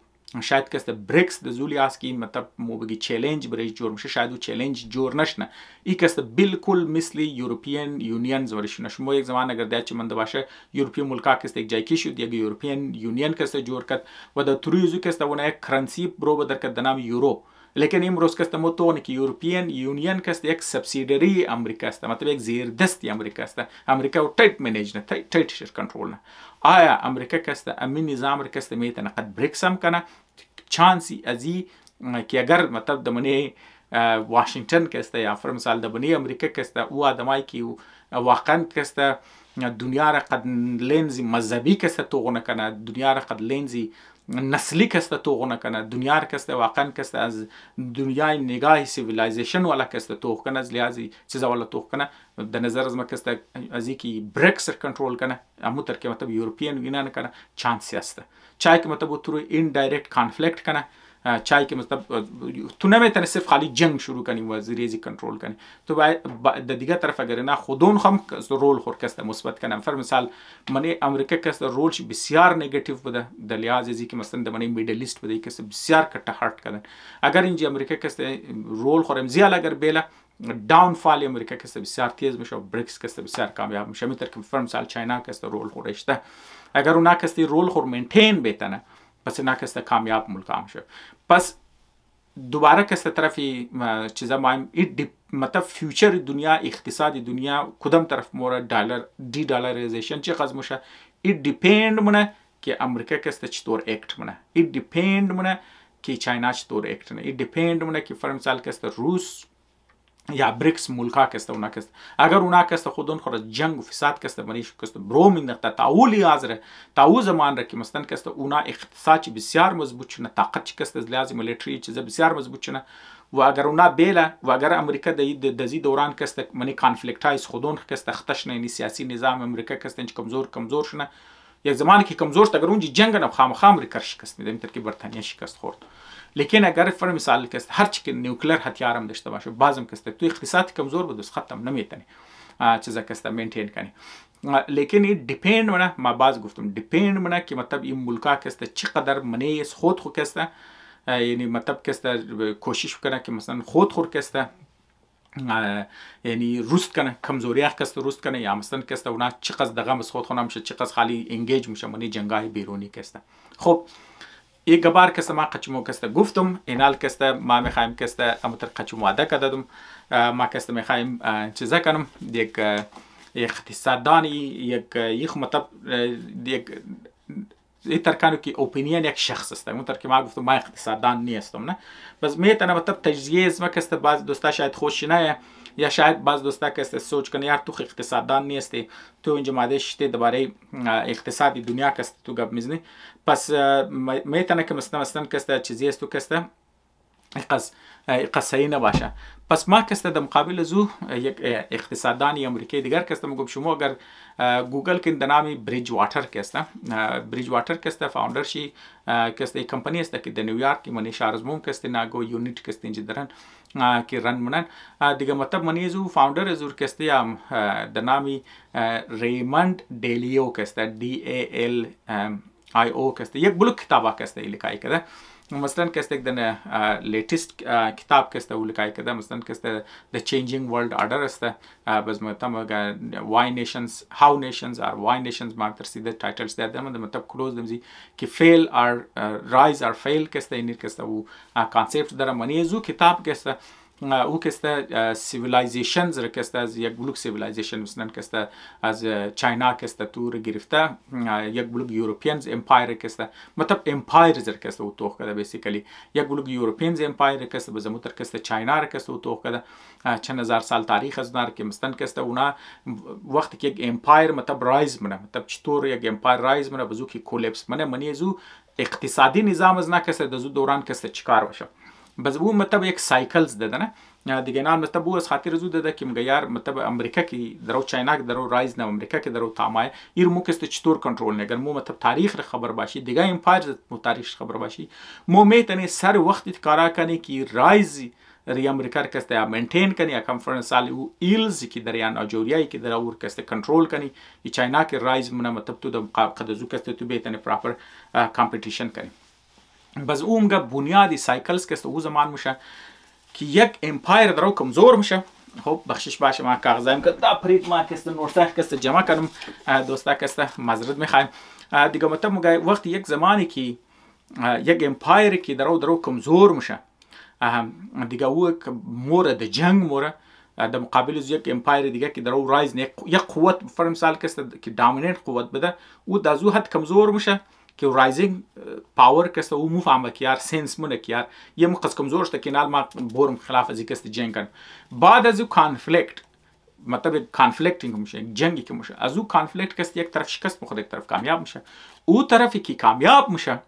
شاید کس بریکس د زولی اس کی مطلب مو بگی چیلنج برش جور میشه شاید او چیلنج جور نشنه ای کس بالکل مثل یورپین یونین زورشونه شما یک زمان اگر د چمن د باشه یورپی ملکا کس یک جای کی شو دی یورپین یونین کس جور کت و د تریوزو کس ونه کرنسی برو بدر کت د نام یورو لیکن امروز کس متونه که یورپین یونین کس یک سبسیدری امریکا است مطلب یک زیر دستی امریکا است امریکا و ټایټ منیج نه ټایټ شر کنټرول نه آیا امریکا کس ته امنی نظام کس ته میته نقد بریکس هم کنه چانسی ازی که اگر مطلب د منی واشنگتن کسته یا فر مثال د بنی امریکا کسته او ادمای کی واقعا کسته دنیا را قد لنزی مذهبی کسته توغونه کنه دنیا را قد لنزی نسلی کسته توغونه کنه دنیار کسته واقعا کسته از دنیای نگاه سیویلایزیشن والا کسته توغ کنه از لحاظ چیزا والا توغ کنه د نظر از مکسته از کی برکس کنټرول کنه امو تر کې مطلب یورپین وینا نه کنه چانس یاسته چای کې مطلب تر ان ډایرکټ کانفلیکټ کنه چای که مطلب تو نمیتونی صرف خالی جنگ شروع کنی و ریزی کنترل کنی تو باید دیگه طرف اگر نه خودون هم رول خور کس مثبت کنم فر مثال منی امریکا کس رولش بسیار نگاتیو بوده در لحاظ ازی که مثلا منی میدلیست بوده کس بسیار کټه هارت کردن اگر اینجا امریکا کس رول خورم زیال اگر بیله داون فال امریکا کس بسیار تیز میشه و بریکس کس بسیار کامیاب میشه میتر که فر مثال چاینا کس رول خورشته اگر اونا کسی رول خور مینتین بیتنه پس نه کس کامیاب ملک هم شد پس دوباره کس طرف چیزا مهم مطلب فیوچر دنیا اقتصاد دنیا کدام طرف مورا دلار دی دلاریزیشن چی قز مشه ایت دیپند مونه که امریکا کس چطور اکت مونه ایت دیپند مونه که چاینا چطور اکت نه ایت دیپند مونه که فرمثال کس روس یا بریکس ملکا کسته اونا کسته اگر اونا کسته خودون خود جنگ و فساد کسته منیش کسته بروم نقطه تعولی آزره تعو زمان را که مثلا کسته اونا اقتصاد چی بسیار مضبوط شونه طاقت چی کسته لازم ملیټری چیزه بسیار مضبوط شونه و اگر اونا بیله و اگر امریکا د د زی دوران کسته منی کانفلیکټایز خودون کسته ختش نه سیاسي نظام امریکا کسته کمزور کمزور شونه یک زمان کې کمزور شته اگر اون جنگ نه خامخام ریکر شکست میدم تر کې برتانیا شکست خورد لیکن اگر فرم مثال که است هر چی که نیوکلر هتیار هم داشته باشه بعضم که تو اقتصاد کمزور بود ختم نمیتنه چیزا که مینتین کنه لیکن این ڈیپینڈ منا ما باز گفتم ڈیپینڈ منا که مطلب این ملکا کسته چقدر منیس خود خو کسته یعنی مطلب کسته کوشش کنه که مثلا خود خور کسته یعنی روست کنه کمزوری کسته روست کنه یا مثلا کسته اونا چقدر دغه خود خونه میشه چقدر خالی انگیج میشه منی جنگای بیرونی کسته خب ilk herkese kaçımı keste guftum, inal keste ma mihayim keste amutar kaçımı adak adadım. ما کسته میخوایم چې زه کنم یک اقتصاددان یک یک مطلب یک این ترکانو که اوپینین یک شخص است اون ترکی ما گفتم من اقتصاددان نیستم نه بس میتونه مطلب تجزیه از ما کسته بعض دوستا شاید خوش نه یا شاید بعض دوستا که سوچ کنه یار تو اقتصاددان نیستی تو اینجا مادشتی درباره اقتصادی دنیا کست تو گپ میزنی پس میتونه که مثلا مثلا کسته چیزی است تو کسته قص قصه نباشه پس ما کسته در مقابل زو یک اقتصاددان امریکای دیگر کسته میگم شما اگر گوگل کن در نام بریج واتر کسته بریج واتر کسته فاوندر شی کسته کمپانی است که در نیویارک منی شارزمون کسته ناگو یونیت کسته اینجا درن کی رن منن دیگه مطلب منی ازو فاونڈر ازو کسته هم ده نامی ریمند دیلیو کسته دی ای ایل آئی او کسته یک بلک کتابه کسته ای لکایی کده مثلا kestek dene latest kitap keste ulikay keda mesela keste the changing world order este biz muhtem why nations how nations are why nations mark the see the titles there them matlab close them ki fail or rise or fail keste inir keste u concept dara mani zu kitap keste او کسته سیویلایزیشنز را کسته از یک بلوک سیویلایزیشن مثلا کسته از چاینا کسته تو را گرفته یک بلوک یوروپینز امپایر کسته مطلب امپایر زر کسته او توخ کده بیسیکلی یک بلوک یوروپینز امپایر کسته به زموتر کسته چاینا را کسته او توخ کده چند هزار سال تاریخ از نار که مثلا کسته اونا وقتی که یک امپایر مطلب رایز منه مطلب چطور یک امپایر رایز منه بزو که کولیپس منه منی زو اقتصادي نظام از نه کسه د زو دوران کسه چیکار وشه بس bu मतलब एक साइकिल्स दे ना दिगे नाल मतलब bu az xatir zu dede kim gayar मतलब Amerika ki dero China ki dero rise na Amerika ki dero tamay ir mu keste çtor kontrol ne mu मतलब tarix re xabar bashi diga empire mu tarix xabar bashi mu metane sar vaqt kara kane ki rise ری امریکا کسته مینټین کني کانفرنس سال او ایلز کی دریان اجوریای کی در اور کسته کنټرول کني چاینا کې رایز منه مطلب ته د مقابله د زو کسته ته به تنه پراپر کمپټیشن کني بس او میگه بنیادی سایکلز که است او زمان میشه که یک امپایر درو کمزور میشه خب بخشش باشه ما کاغذایم که دا پرید ما کست نورسه کست جمع کردم دوستا کست مزرد میخوایم دیگه مطلب میگه وقتی یک زمانی که یک امپایر که درو درو کمزور میشه دیگه او مور د جنگ موره د مقابل یک امپایر دیگه که درو رایز نه یک قوت فرمسال کست که ډامیننت قوت بده او د زو حد کمزور میشه که رایزینگ پاور کس او مو فهم کیار سنس مونه کیار یه مقص کمزور شده کنال ما بورم خلاف از کس جنگ کن بعد از او کانفلیکت مطلب کانفلیکتینگ میشه جنگی که میشه از او کانفلیکت کس یک طرف شکست میخواد یک طرف کامیاب میشه او طرفی که کامیاب میشه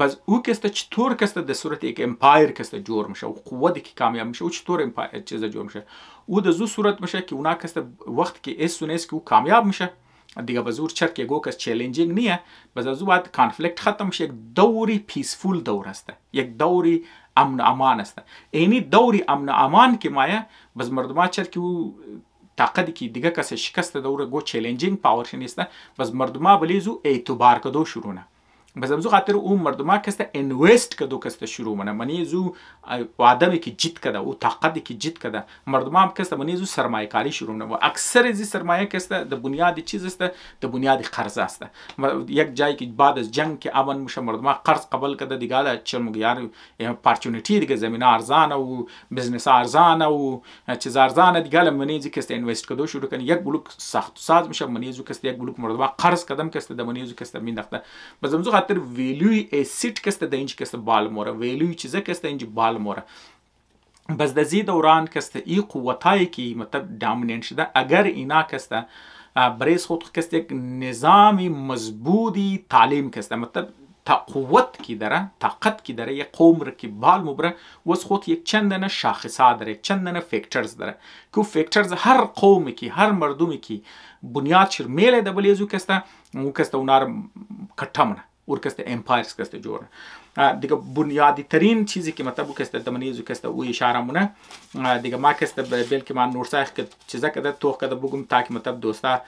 بس او کسته چطور کسته د صورت یک امپایر کسته جوړ مشه او قوت کی کامیاب مشه او چطور امپایر چیز جوړ مشه او د زو صورت مشه کې اونا کسته وخت کې اس سونیس کې او کامیاب مشه دیگه به زور چرک یک کس چالنجینگ نیه بس از بعد کانفلیکت ختم شه یک دوری پیسفول دور است یک دوری امن امان است اینی دوری امن امان که مایه بس مردما چرک او طاقت کی دیگه کس شکست دور گو چالنجینگ پاور نیست بس مردما بلیزو اعتبار کدو شروع نه به زمزو خاطر او مردما کسته انوست کدو کسته شروع منه منی زو آدمی که جد کده او طاقت که جد کده مردما هم کسته منی زو سرمایه کاری شروع نه و اکثر زی سرمایه کسته د بنیادی چیز است د بنیادی قرض است یک جای که بعد از جنگ که امن مشه مردما قرض قبول کده دیگه چرم یار اپورتونټی دیگه زمینه ارزانه او بزنس ارزانه او چیز ارزانه دیگه منی زی کسته انوست کدو شروع کنه یک بلوک سخت ساز مشه منی زو کسته یک بلوک مردما قرض کدم کسته د منی زو کسته میندخته به زمزو خاطر ویلیوی اسید کەستە دەینج کەستە بالمۆرە ویلیوی چیزە کەستە اینج بالمۆرە بەس دەزی دەوران کەستە ئی قووەتایەکی مەتەب دامنێنشدا ئەگەر ئینا کەستە برێز خۆت کەستێک نظامی مزبوودی تعلیم کەستە مەتەب تقوت کی دره طاقت کی دره یک قوم کی بال مبره وز خود یک چندنه شاخصا داره چندنه فیکچرز داره که فیکچرز هر قومی کی هر مردمی کی بنیاد شر میله د بلیزو کسته مو کسته اونار کټمنه orkeste empires kezdte gördü. Diga bunyadi tarin çizi ki matlab kezdte damanizu kezdte u işaramuna. Diga ma kezdte belki ma nursayx ki çiza kada toh kada bugum ta ki matlab dosta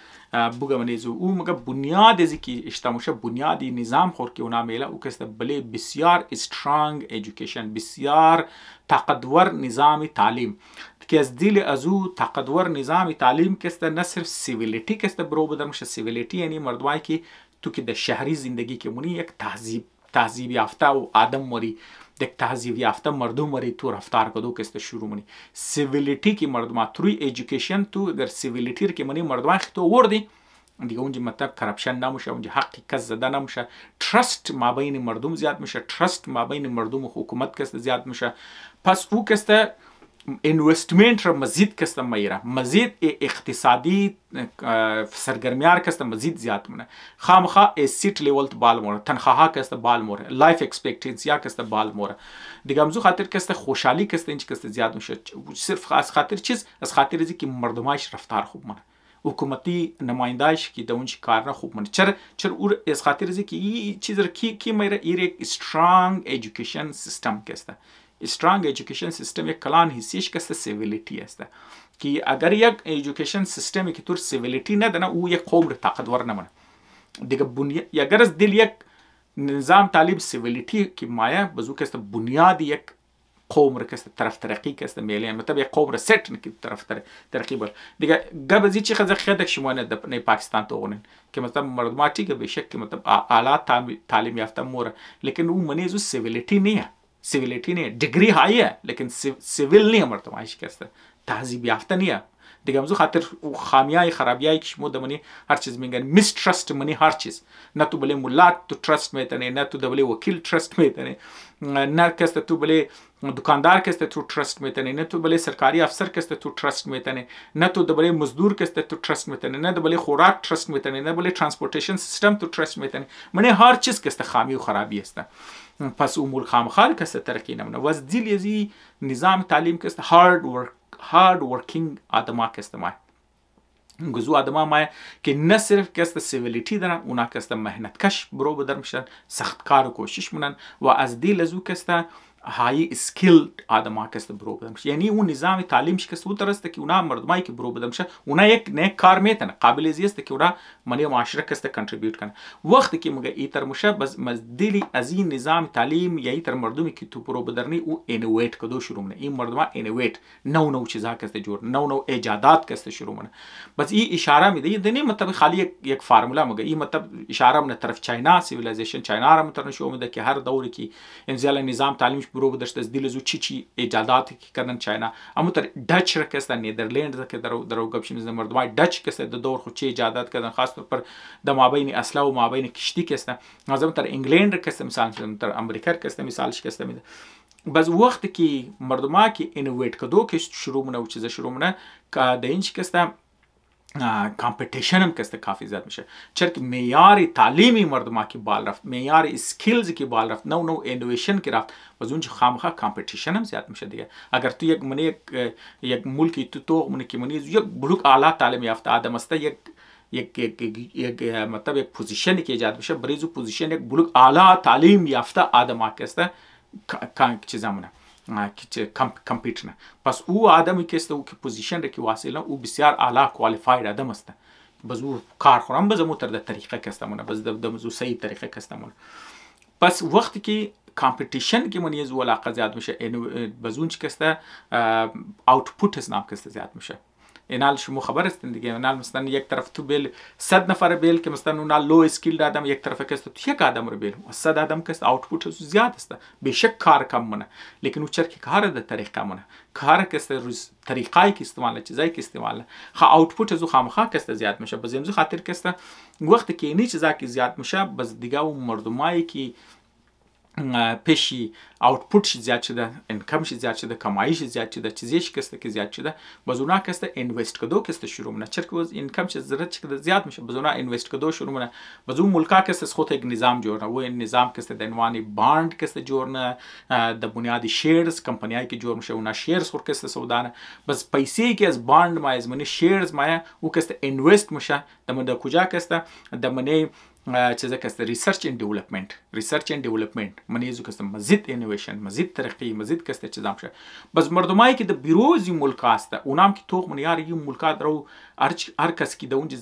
buga manizu u maga bunyadi zi ki iştamuşa bunyadi nizam xor ki ona mela u kezdte bale bisyar strong education bisyar taqadwar nizami talim. که از دیل از او تقدور نظام تعلیم کسته نه صرف سیویلیتی کسته برو بدرمشه سیویلیتی یعنی مردوای که تو که در شهری زندگی که مونی یک تهذیب تهذیب یافته و آدم مری یک تهذیب یافته مردم مری تو رفتار کدو کست شروع مونی سیویلیتی که مردم تروی ایژوکیشن تو اگر سیویلیتی که مونی مردم خطو وردی دیگه اونجا مطلب کرپشن نموشه اونجا حقی کس زده نموشه ترست مابین مردم زیاد میشه ترست مابین مردم و حکومت کس زیاد میشه پس او کسته اینوستمنت را مزید کەستە مەیرە مەزید اقتصادی سەرگەرمیار کەستە مەزید زیات منە خامخا ئسییت لێوەلت بالمۆرە تەنخواها کەستە بالمۆرە لایف ئەکسپێکتینسیا کەستە بالمۆرە دیگەمزوو خاطر کەستە خۆشحالی کەستە هیچ کەستە زیاد میشه صرف از خاطر چیز از خاطر زیکی مردمایش رفتار خوب منه حکومتی نمایندایش کی دونچ کارنا خوب من چر چر اور از خاطر زیکی چیز کی کی میره ایرک استرانگ ایجوکیشن سیستم کسته strong education system एक kalan hissiyishkasta civility asta ki agar yak education system ki tur civility na dana u yak qomr taqadwar na mana diga bunya agar az dil yak nizam talib civility ki maya bazuka asta bunyadi yak قوم ركست طرف ترقي كست ميلي مطلب قوم رسيت نك طرف ترقي بر دغه قبل زي شي خزه خدك شمونه د پاکستان توغنن که مطلب مردماتي کې بشک مطلب اعلی تعلیم یافته مور لیکن و منیزو سیویلیټی نه civility नहीं है degree high है लेकिन सिविल नहीं है मर्द معاش کسته تهذیب یافته نیه دیگه همزو خاطر خامیای خرابیای که شما دمنی هر چیز میگن میس ترست منی هر چیز نه تو بله ملات تو ترست میتنه نه تو دبله وکیل ترست میتنه نه کس تو بله دکاندار کس تو ترست میتنه نه تو بله سرکاری افسر کس تو ترست میتنه نه تو دبله مزدور کس تو ترست میتنه نه دبله خوراک ترست میتنه نه بله ترانسپورتیشن سیستم تو ترست میتنه منی هر چیز کس خامی و خرابی هسته پس امور خامخال köstetara keynamına. Vaz dil yezi nizam talim köste hard work hard working adama köstemay. گزو آدما ما که نه صرف کس سیویلیتی دارن اونا کس مهنت کش برو بدرمشن سخت کار و کوشش مونن و از دی لزو کس های سکیلد آدم ها کس برو بدم شه یعنی اون نظام تعلیمش کس بود درسته که اونا مردمایی که برو بدم شه اونا یک نیک کار میتن قابل زیست که اونا منی معاشره کس ته کنټریبیوټ کنه وقتی که مګه ایتر مشه بس مزدلی از این نظام تعلیم یا ایتر مردمی که تو برو بدرنی او انویټ کدو شروع نه این مردما انویټ نو نو چیزا کس ته جوړ نو نو ایجادات کس ته شروع نه بس ای اشاره می دی دنه مطلب خالی یک, یک فارمولا مګه ای مطلب اشاره من طرف چاینا سیویلایزیشن چاینا را مترن شو مده که هر دور کې انزال نظام تعلیمش Robo'da dil uçiçi icadat kanın China. Ama tar Dutch rakestan Netherlands ke daro daro gapşimiz ne mardumay Dutch kese e de dor xuçi icadat kanın xas tur par da mabeyni asla u mabeyni kişti kesne. Nazam tar England kese misal tar Amerika kese misal kese mi. بس وخت کې مردما کې انوویټ کدو کې شروع مونږ چې شروع مونږ کا د انچ کسته کمپٹیشن ہم کے کافی زیادہ مشہور چرک معیاری تعلیمی مردمہ کی بال رفت معیاری سکلز کی بال رفت نو نو انویشن کی رفت وزون خام خواہ کمپٹیشن ہم زیاد زیادہ مشردی دیا اگر تو یک منی یک ملکی تو تو منی کی منی یک بلوک آلہ تعلیم یافتہ آدمستہ یک مطلب ایک پوزیشن کی اجاد مشرق بریزو پوزیشن ایک بلوک آلہ تعلیم یافتہ آدم آکستا اس سے منہ کمپیوتر پس او آدمی که است او که پوزیشن که واصله او بسیار اعلی کوالیفاید آدم است بز او کار خورم بز مو تر د طریقه کستمونه بز د مو صحیح طریقه کستمونه پس وقتی که کامپیتیشن کې منیز علاقه زیات میشه بزون چې کسته آوټپوټ اسناب کسته زیات میشه اینال شما خبر هستین دیگه اینال مثلا یک طرف تو بیل صد نفر بیل که مثلا اونا لو اسکیل آدم یک طرف کس تو یک آدم رو بیل صد آدم کس آوتپوت از زیاد است بیشک کار کم منه لیکن او چرکی کار ده طریقه منه کار کس روز طریقای که استعمال چیزای که استعمال خا آوتپوت از خامخا کس زیاد میشه بس امروز خاطر کس وقتی که این چیزا که زیاد میشه بس دیگه اون مردمایی که پېشي اوټپټ شي زیات شي د انکم شي زیات شي د کمایي شي زیات شي د چیزې شي کسته کې زیات شي د بزونه کسته انویسټ کدو کسته شروع نه چرکه انکم شي ضرورت چې د زیات مشه بزونه انویسټ کدو شروع نه بزو ملکا کسته خو ته نظام جوړ نه و نظام کسته د انواني بانډ کسته جوړ نه د بنیادی شیرز کمپنیای کې جوړ مشه نه شیرز خو کسته سودا نه بس پیسې کې از بانډ ما از منی شیرز ما او کسته انویسټ مشه د من د کوجا کسته د منی چې ځکه ست ریسرچ اینډ ډیولپمنټ ریسرچ اینډ ډیولپمنټ منیزو کسته مزید انویشن مزید ترقی مزید کسته چې ځام شه بس مردمای کې د بیروزی ملکاسته اونام کې توغ منیار یو ملکات رو هر کس کی اونجا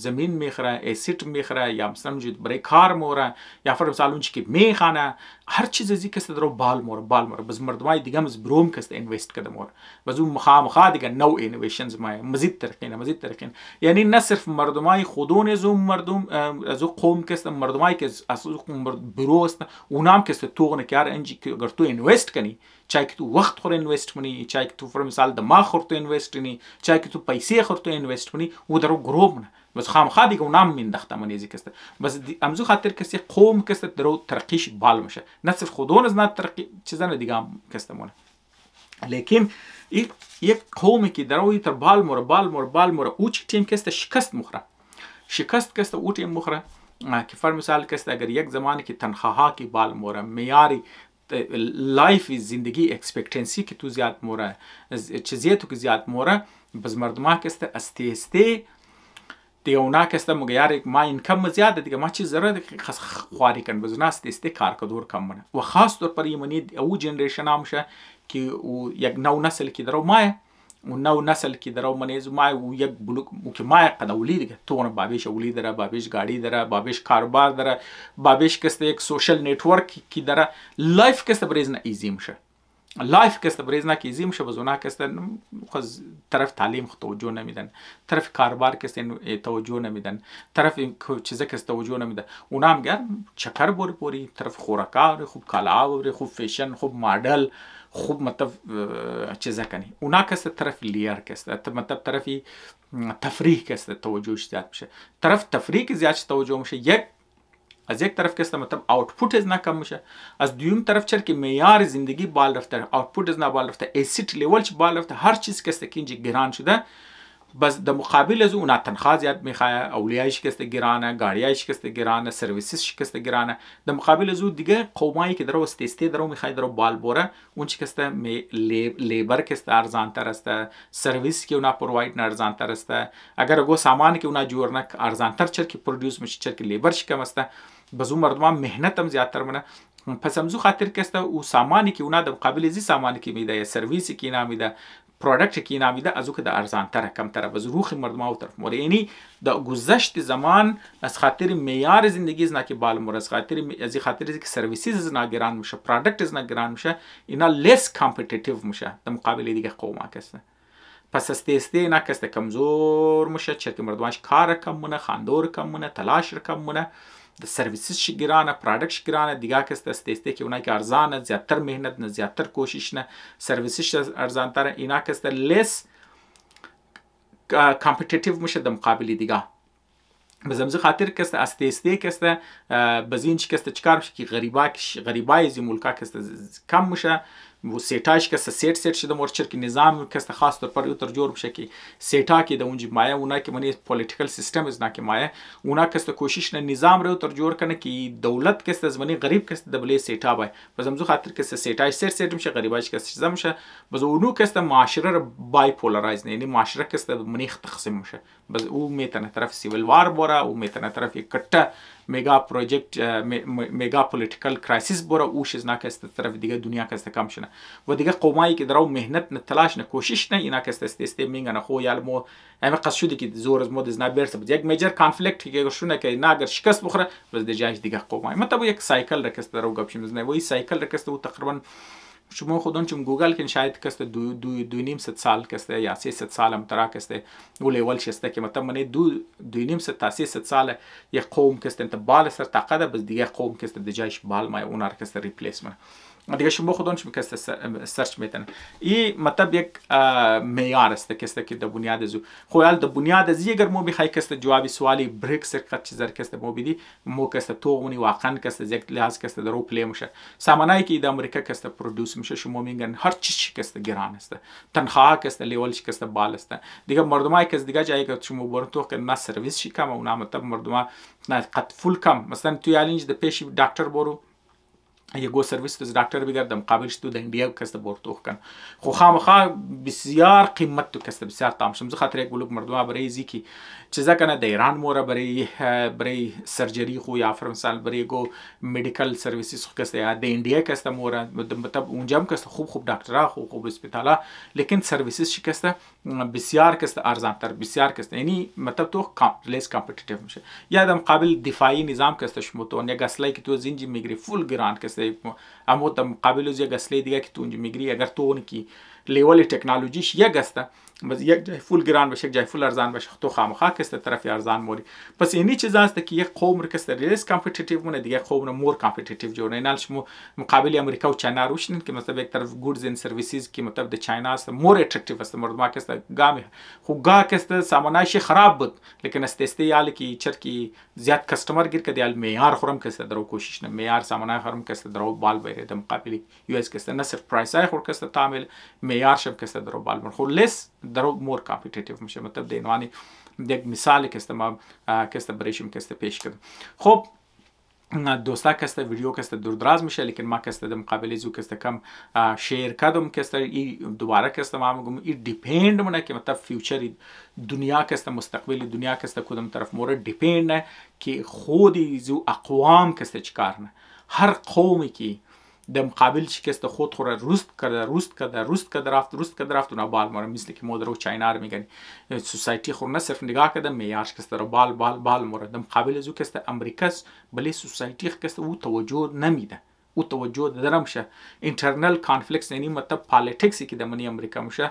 زمین میخره اسیت میخره یا مثلا اونجا برای کار موره یا فر مثال اونجا که میخانه هر چیز ازی کس درو بال مور بال مور بس مردمای دیگه مز بروم کس انویست کده مور بس اون مخامخا دیگه نو انویشنز ما مزید ترقین مزید ترقین یعنی نه صرف مردمای خودون از اون مردم از اون قوم کس مردمای که از اون برو است اونام کس توغنه کار انجی که اگر تو انویست کنی چای که تو وقت خور اینوست کنی چای که تو فر مثال دماغ خور تو اینوست کنی چای که تو پیسې خور تو اینوست کنی او درو گروپ نه بس خامخا دیگه اونام من دخته من یزی کسته بس امزو خاطر کسی قوم کسته درو ترقیش بال میشه نه صرف خودون از نه ترقی چیزن دیگه هم کسته مونه لیکن یک قومی که دروی تر بال مور بال مور بال مور او چی تیم کسته شکست مخره شکست کسته او تیم مخره که فر مثال کسته اگر یک زمانی که تنخواها کی بال مور میاری لایف زندگی اکسپکتنسی که تو زیاد موره چه زیتو که زیاد موره بز مردمه کسته استی استی دیگه اونا کسته مگه یار ما اینکم زیاده دیگه ما چی زره خاص خواری کن بز نه استی استی کار کدور کم منه و خاص طور پر یمنی او جنریشن هم شه که او یک نو نسل کې درو ما Nav-nasl ki dara omanez may u yek buluk ki may qada ulidge tuğun babiş ulid dara babiş gari dara babiş karbar dara babiş kaste ek social network ki dara life kaste brezna izim شه لایف کس برزنا کی زیم شو بزونا کس خز طرف تعلیم خو توجه نمیدن طرف کاربار کس توجه نمیدن طرف چیزا کس توجه نمیدن اونام گر چکر بور پوری طرف خوراکار خوب کالا خوب فیشن خوب ماڈل خوب مطلب چیزا کنی اونا کس طرف لیر کس مطلب طرفی تفریح کس توجهش زیاد میشه طرف تفریح که زیاد توجه میشه یک از یک طرف کس مطلب آوتپوت از نه کم میشه از دویم طرف چر که معیار زندگی بال رفته آوتپوت از نه بال رفته اسید لیول چ بال رفته هر چیز کس که اینجا گران شده بس در مقابل از اونا تنخواه زیاد میخواه اولیای شکست گرانه گاریای شکست گرانه سرویسیس شکست گرانه در مقابل از او دیگه قومایی که درو استستی درو میخواه درو بال بوره اون شکست لیبر کست ارزان تر است سرویس که اونا پروواید ارزان تر است اگر گو سامان که اونا جور نه ارزان تر چر که پروڈیوس میشه چر که لیبر شکم است بزو مردمان مهنت هم زیادتر منه پس همزو خاطر کسته او سامانی که اونا د مقابل زی سامانی که میده یا سرویسی که اینا میده پروداکت که نامیده از او که در ارزان تره کم تره و روخ مردم او طرف مورد یعنی در گذشت زمان از خاطر معیار زندگی زنا که بالا مور از خاطر از خاطر که سرویسز زنا گران میشه پروداکت زنا گران میشه اینا لس کمپیتیتیو میشه در مقابل دیگه قوما کسته پس است است نه کسته کمزور میشه چې مردمش کار کمونه خاندور کمونه تلاش کمونه سرویسز شي ګرانه پروډکټ شي ګرانه دیگه کس د استسته کې اونای کې ارزانه زیاتر مهنت نه زیاتر کوشش نه سرویسز ارزانتر اینا کس د لیس کمپټیټیو مشه د مقابله دیگه بزمزه خاطر کس استسته کس بزینچ کس چکار شي غریبا غریبای زی ملکا کس کم مشه و سیټاش کس سیټ سیټ شده مورچر کې نظام کس خاص طور پر یو تر جوړ بشه کې سیټا کې د اونجی مایا ونا کې منی پولیټیکل سیستم از نا کې مایا ونا کس ته کوشش نه نظام رو تر جوړ کنه کې دولت کس د زمنی غریب کس د بلې سیټا بای په زمزو خاطر کس سیټاش سیټ سیټ مشه غریباش کس زم شه بز اونو کس ته معاشره بای پولرایز نه یعنی معاشره کس د منی تقسیم مشه بس او میتنه طرف سیول وار بورا او میتنه طرف یې کټه mega project uh, mega political crisis bora u şiz nakeste taraf diga dünya kaste kamşına. Ve diga qomay ki draw mehnat ne telaş ne koşiş ne ina kaste steste minga na xo yal mo ame qas şudi ki zor az mod zna berse bud. Yek major conflict ki şuna ki nagar şikas bukhra bas de jaj diga qomay. Mata bu yek cycle rekaste draw gapşimiz ne. Ve cycle rekaste u taqriban شما خودون چون گوگل کن شاید کسته دو, دو, دو نیم ست سال کسته یا سی ست سال هم ترا کسته او لیول شسته که مطلب منه دو, دو نیم ست تا سی ست سال یک قوم کسته انت بال سر طاقه ده بس دیگه قوم کسته دجایش بال مای اونار کسته ریپلیس منه دیگه شما خودان چی میکسته سرچ میتن این مطلب یک معیار است که است که در بنیاد از خویل در بنیاد از اگر مو بخای کسته جواب سوالی بریک سرقت چیز کسته مو بدی مو کسته توغونی واقعا کسته یک لحاظ کسته درو پلی میشه سامانای که د امریکا کسته پرودوس میشه شما میگن هر چی کسته گران است تنخواه کسته لیول کسته بالا است دیگه مردمای کس دیگه جایی که شما برتو که نه سرویس شی کم و نه مطلب مردما نه قد فول کم مثلا تو یالینج د پیش ډاکټر برو یه سرویس از دکتر بگرد در مقابلش تو دن بیاو کس بر تو کن خو خامخا بسیار قیمت تو کس بسیار تام شمز خاطر یک بلوک مردم برای زی کی چیزا کنه دیران مورا برای برای سرجری خو یا فرمسال برای گو مدیکل سرویسز خو کسته یا د انډیا کسته مورا مطلب اونجام کسته خوب خوب ډاکټرا خوب خوب هسپتالا لیکن سرویسز شکسته بسیار کسته ارزان تر بسیار کسته یعنی مطلب تو لیس کمپیٹیٹیو میشه یا در مقابل دفاعی نظام کسته شما تو یا گسلی که تو زینجی میگیری فول گران کسته اما در مقابل از یا گسلی دیگه که تو اونجا میگیری اگر تو اون کی لیول ټکنالوژي شي یا گسته یک جای فول گران بشه یک جای فول ارزان بشه تو خامخا کس طرفی ارزان موری پس اینی چیز است که یک قوم رو کس ریس کمپیتیتیو مونه دیگه قوم رو مور کمپیتیتیو جوړه نه شمو مقابل امریکا و چاینا روشن که مثلا یک طرف گودز اند سرویسز کی مطلب د چاینا است مور اٹریکټیو است مردما کس گام خو گا کس سامانه شي خراب بود لیکن است استیال کی چرکی زیات کسٹمر گیر کدی ال معیار خرم کس درو کوشش نه معیار سامانه خرم کس درو بال بیره د مقابل یو اس کس نه صرف پرایس خور کس تعامل معیار شب کس درو بال خو لس they're all more competitive میشه مطلب دین وانی یک مثالی که است ما که است برایشیم که است پیش کردم خب دوستا کسته ویدیو کسته دور دراز میشه لیکن ما کسته در مقابل زو کسته کم شیر کدم کسته ای دوباره کسته ما میگم ای ڈیپینڈ منه که مطلب فیوچر دنیا کسته مستقبل دنیا کسته کدوم طرف مور ڈیپینڈ نه که خودی زو اقوام کسته چکار نه هر قومی که در مقابل شکست خود خود را رست کرده رست کرده رست کرده رفت رست کرده رفت اونا بال مورا مثل که مودر و چاینا رو میگن سوسایتی خود نه صرف نگاه کرده میار شکسته را بال بال بال مورا در مقابل زو کسته امریکاس بلی سوسایتی کسته او توجه نمیده او توجه درم شه انټرنل کانفلیکټس یعنی مطلب پالیټکس کې د منی امریکا مشه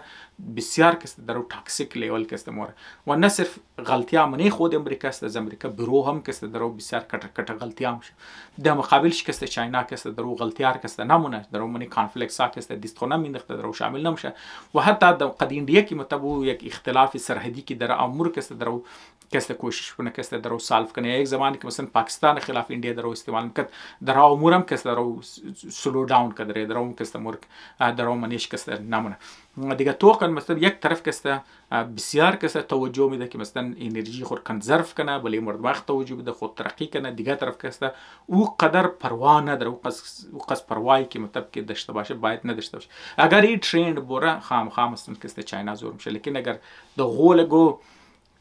بسیار کس در تاکسیک لیول کس دمور و نه صرف غلطی منی خود امریکا است از امریکا برو هم کس درو بسیار کټ کټ غلطی هم شو د مقابلش کس چاینا کس درو غلطی هر کس نمونه درو منی کانفلیکس کس د دستونه من دخت درو شامل نمشه و حتی د قدیم دیه کی متبو یک اختلاف سرحدی کی در امور کس درو کس کوشش کنه کس درو سالو کنه یک زمانی که مثلا پاکستان خلاف انډیا درو استعمال کړ درو امور هم کس درو سلو ډاون کړ درو کس مور درو منیش کس نمونه دیگه توقن مثلا یک طرف کسته بسیار کسته توجه میده که مثلا انرژی خود کن ظرف کنه ولی مرد وقت توجه بده خود ترقی کنه دیگه طرف کسته او قدر پروا نداره او قص او قص پروایی که مطلب که داشته باشه باید نداشته باشه اگر این ترند بوره خام خام مثلا کسته چاینا زور میشه لیکن اگر د غولگو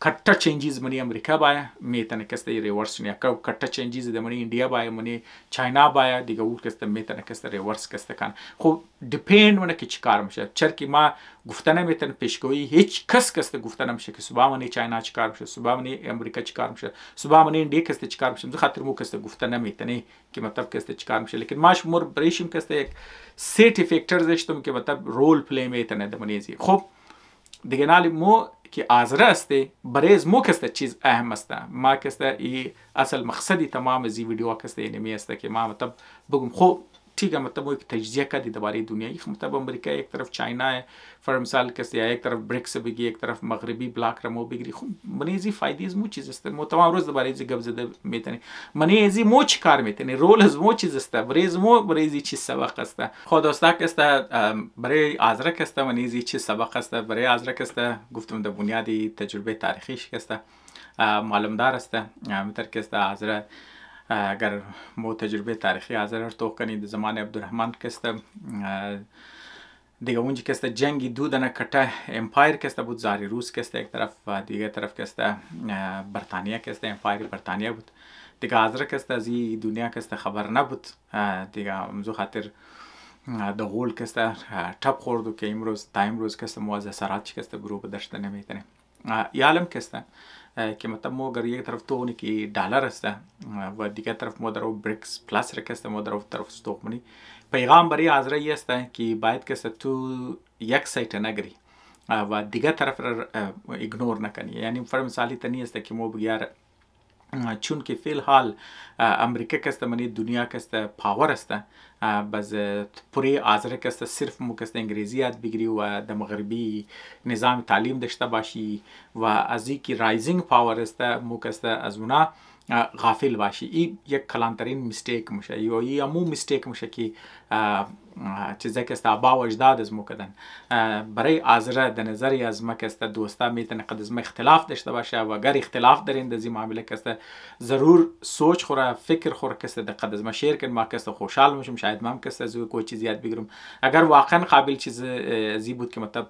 cutter changes money America buy me tana kasta reverse ne ka cutter changes the money India buy money China buy diga ut kasta me tana kasta reverse kasta kan خب depend ونه کی چیکار میشه چرکی ما گفتنه میتن پیشگویی هیچ کس کس گفتنه میشه که صبح منی چاینا چیکار میشه صبح منی امریکا چیکار میشه صبح منی انډیا کس چیکار میشه زه خاطر مو کس گفتنه میتنه که مطلب کس چیکار میشه لیکن ماش مور بریشم کس یک سیټی فیکٹرز شتم که مطلب رول پلی میتنه د منی خب Diğer mu ki azra este, barez mu keste çiz ahem este. Ma keste i asıl maksadi tamamı zi video keste yani mi este ki ma tab bugüm xo ठीक है मतलब वो एक तजिया का दीदवारी दुनिया की मतलब अमेरिका एक तरफ चाइना है फर मिसाल कैसे है एक तरफ ब्रिक्स बिगी एक तरफ मगरबी ब्लाक रमो बिगरी खूब मने जी फायदे मो चीज़ अस्ते मो तमाम रोज़ दबारे जी गबज़ मेतने मने जी मो छिकार मेतने रोल अज मो चीज़ अस्ता बरेज मो बरेज चीज़ सबक अस्ता खुद अस्ता कैस्ता बरे आजरा कैस्ता मने जी चीज़ सबक अस्ता बरे आजरा कैस्ता गुफ्तम द बुनियादी तजुर्बे तारीखी शिकस्ता मालूमदार अस्ता मित्र कैस्ता आजरा اگر ما تجربه تاریخی از را تو کنید زمان عبدالرحمن کسته دیگه اونجا کسته جنگی دو دنه کته امپایر کسته بود زاری روس کسته یک طرف و دیگه طرف کسته برطانیه کسته امپایر برطانیه بود دیگه حاضر کسته از دنیا کسته خبر نبود دیگه امزو خاطر د غول کسته ټپ خوردو که امروز تا امروز کسته موازه سرات کسته گروه داشته نمیتنه یالم کسته که مثلا ما اگر یک طرف تونی که دلار است و دیگر طرف ما در بریکس پلاس رکست ما در طرف استوک منی پیغام برای حضره است که باید که تو یک سایت نگری و دیگر طرف را اگنور نکنی یعنی فر مثالی تنی است که ما بگیار چون که فی الحال امریکا کسته منی دنیا کسته پاور است باز پوری آزره کسته صرف مو کسته انگریزی یاد بگیری و د مغربی نظام تعلیم داشته باشی و از که رایزینگ پاور است مو کسته از اونا غافل باشی این یک کلانترین میستیک میشه یا ای امو میستیک میشه که چې ځکه ستا باو اجداد مکدن برای آزره در نظر از مکه است دوستا میتن قد از اختلاف داشته باشه و اگر اختلاف دارین در این معامله کسته ضرور سوچ خوره فکر خوره کسته در قد از ما شیر کن ما کسته خوشحال میشم شاید من کسته زو کوئی چیز یاد بگیرم اگر واقعا قابل چیز زی بود که مطلب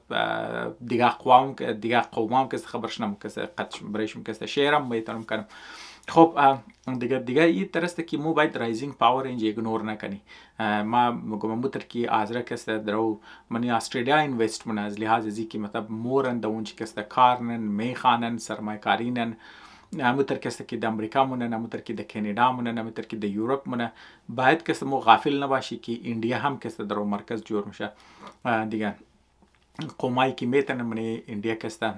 دیگه قوام دیگه قوام کسته خبرش نم کسته قد برایشم کسته شیرم میتونم کنم خب دیگه دیگه این است که مو باید رایزینگ پاور اینج اگنور نکنی ما گفتم که از را کس درو منی استرالیا اینوست من از لحاظ زی که مطلب مورن د اونچ کس کارنن میخانن سرمایکارینن امو تر کس کې د امریکا مونږ نه امو تر کې د کینیډا مونږ نه امو تر کې د یورپ مونږ باید کس مو غافل نه باشي کې انډیا هم کس درو مرکز جوړ مشه دیگه قومایی که میتونن منی اندیا کستا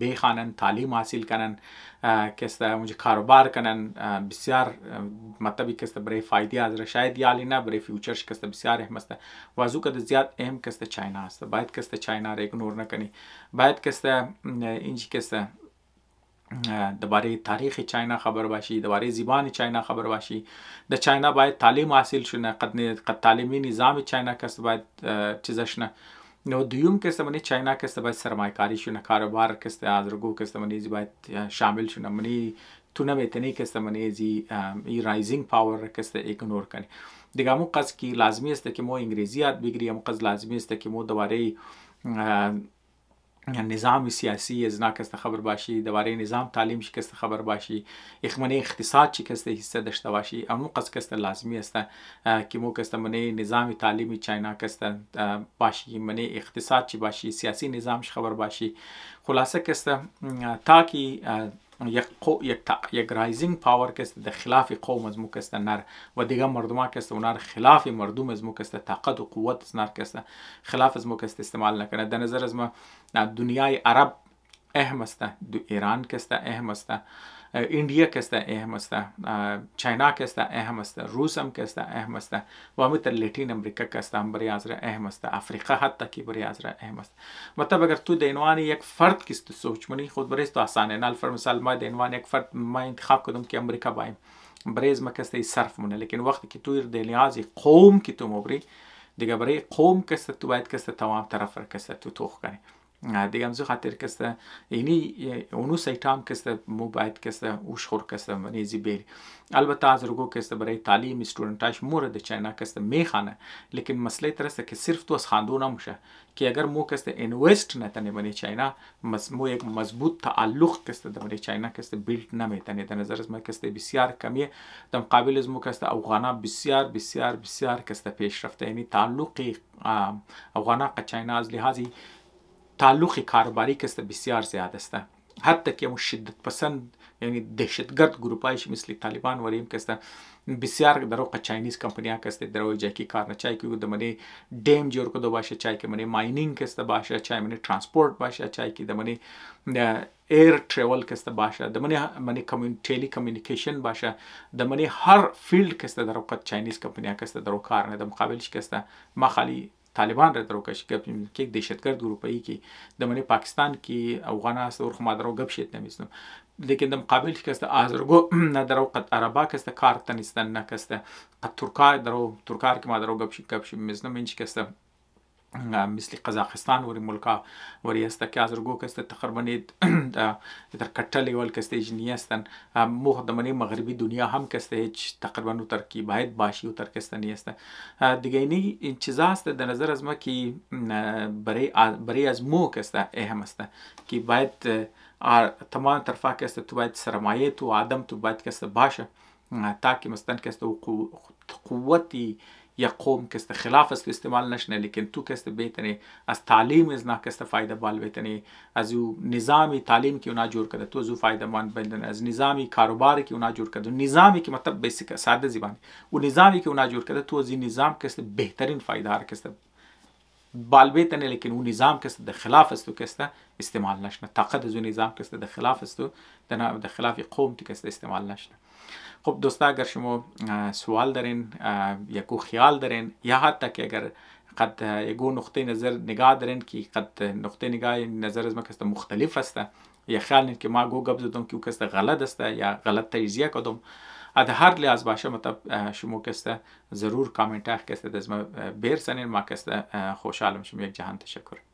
بخوانن تعلیم حاصل کنن کستا مجھے کاروبار کنن بسیار مطلبی کستا برای فایده از شاید یا لینا برای فیوچرش کستا بسیار اهم است وازو که زیاد اهم کستا چاینا است باید کستا چاینا را اگنور نکنی باید کستا اینجی کستا درباره تاریخ چاینا خبر باشی درباره زبان چاینا خبر باشی د چاینا باید تعلیم حاصل شونه قد تعلیمی نظام چاینا کس باید چیزش نه نو دویم قسط منی چاینا قسط باید سرمایکاری شونه کاروبار قسط از رگو قسط منی زی باید شامل شونه منی تونه میتنی قسط منی زی ای رایزینگ پاور قسط اگنور کنی دیگه مو قصد که لازمی است که مو انگریزی یاد بگیری مو قصد لازمی است که مو دوباره نظام سیاسی از ناکسته خبر باشی دوباره نظام تعلیم شکسته خبر باشی اخمنه اقتصاد شکسته حصه داشته باشی امون قصد کسته لازمی است که مو کسته منه نظام تعلیمی چاینا کسته باشی منه اقتصاد چی باشی سیاسی نظام خبر باشی خلاصه کسته تا که یک قو یک تا یک رایزینگ پاور که است در خلاف قوم از مو است نر و دیگه مردما که است اونار خلاف مردم از مو است طاقت و قوت از نر که است خلاف از مو است استعمال نکنه در نظر از ما دنیای عرب اهم است دو ایران که است اهم است انڈیا کستا اہم استا چائنا کستا اہم استا روس ہم کستا اہم استا وہ امت لیٹین امریکہ کستا ہم بری آزرا اہم استا افریقہ حد تک بری آزرا اہم استا مطلب اگر تو دینوانی ایک فرد کس تو سوچ منی خود بریز تو آسان ہے نال نالفر مثال مائے دینوانی ایک فرد میں انتخاب کو تم کہ امریکہ بائیں بریز میں ہی صرف منی لیکن وقت کی تو دینی آزی قوم کی تو مبری دیگا بری قوم کستا تو عید کیسے توام ترفر تو توخ کریں digam zuhater kezdte, ini onu saytam kezdte, mobile kezdte, ushur kezdte, nezi beri. البته از رگو کسته برای تعلیم استودنتاش مورد چینا کسته میخانه لیکن مسئله ترسته که صرف تو از خاندونا مشه که اگر مو کسته انویست نتنه بنی چینا مو یک مضبوط تعلق کسته دمنی چینا کسته بیلت نمیتنه در نظر از ما کسته بسیار کمیه در مقابل از مو کسته افغانا بسیار بسیار بسیار کسته پیش رفته یعنی تعلق افغانا قد چینا از لحاظی تعلق کارباری کسته بسیار زیاد است حتی که شدت پسند یعنی دهشتگرد گروپایش مثل طالبان وریم کسته بسیار دروغ چاینیز کمپنیا کسته دروغ جکی کار نه چای کیو دمنه ډیم جوړ کو د باشه چای کې منه مایننګ کسته باشه چای منه ترانسپورت باشه چای کې دمنه ایر ټریول کسته باشه دمنه منه کمیونټیلی کمیونیکیشن باشه دمنه هر فیلډ کسته دروغ چاینیز کمپنیا کسته دروغ کار نه د مقابل شکسته ما خالی طالبان را درو کش گپ کې دهشتګرد ګروپي کې د منی پاکستان کې افغان اسور خو مادرو گپ شیت نمیستم لیکن د مقابل کسته ازرګو *clears throat* نه درو قد عربا کسته کارتنستان نه کسته قد ترکا درو ترکار کې مادرو گپ شیت گپ شیت مزنم انچ کسته مثل قزاقستان وری ملکا وری است که از رگو کست تقریبا *clears throat* در کټلې ول کسته جنیستن مخدمنی مغربی دنیا هم کسته تقریبا تر کی باید باشی تر کسته نیست دیگه این چیزا است در نظر از ما که برای برای از مو کسته اهم است که باید تمام طرفا کسته تو باید سرمایه تو آدم تو باید کسته باشه تاکه مثلا کسته قوتی قو یا قوم keste خلافست استعمال نشنه لیکن تو keste بتنه از تعلیم از نه keste فایده بال بتنه از یو نظامی تعلیم کی اونا جوړ کده تو زو فایده مان بندن از نظامی کاروبار کی اونا جوړ کده نظامی کی مطلب بیسیک ساده زبان او نظامی کی اونا جوړ کده تو زی نظام keste بهترین فایده هر keste بال بتنه لیکن او نظام keste د خلاف استو keste استعمال نشنه طاقت از نظام keste د خلاف استو د خلاف قوم keste استعمال نشنه خب دوستا اگر شما سوال دارین یکو خیال دارین یا حتی که اگر قد یکو نقطه نظر نگاه دارین که قد نقطه نگاه نظر از ما کسته مختلف است یا خیال که ما گو گپ زدم که او کسته غلط است یا غلط تجزیه کدم از هر لحاظ باشه مطلب شما کسته ضرور کامنت کسته دزما بیر سنین ما کسته خوشحالم شما یک جهان تشکر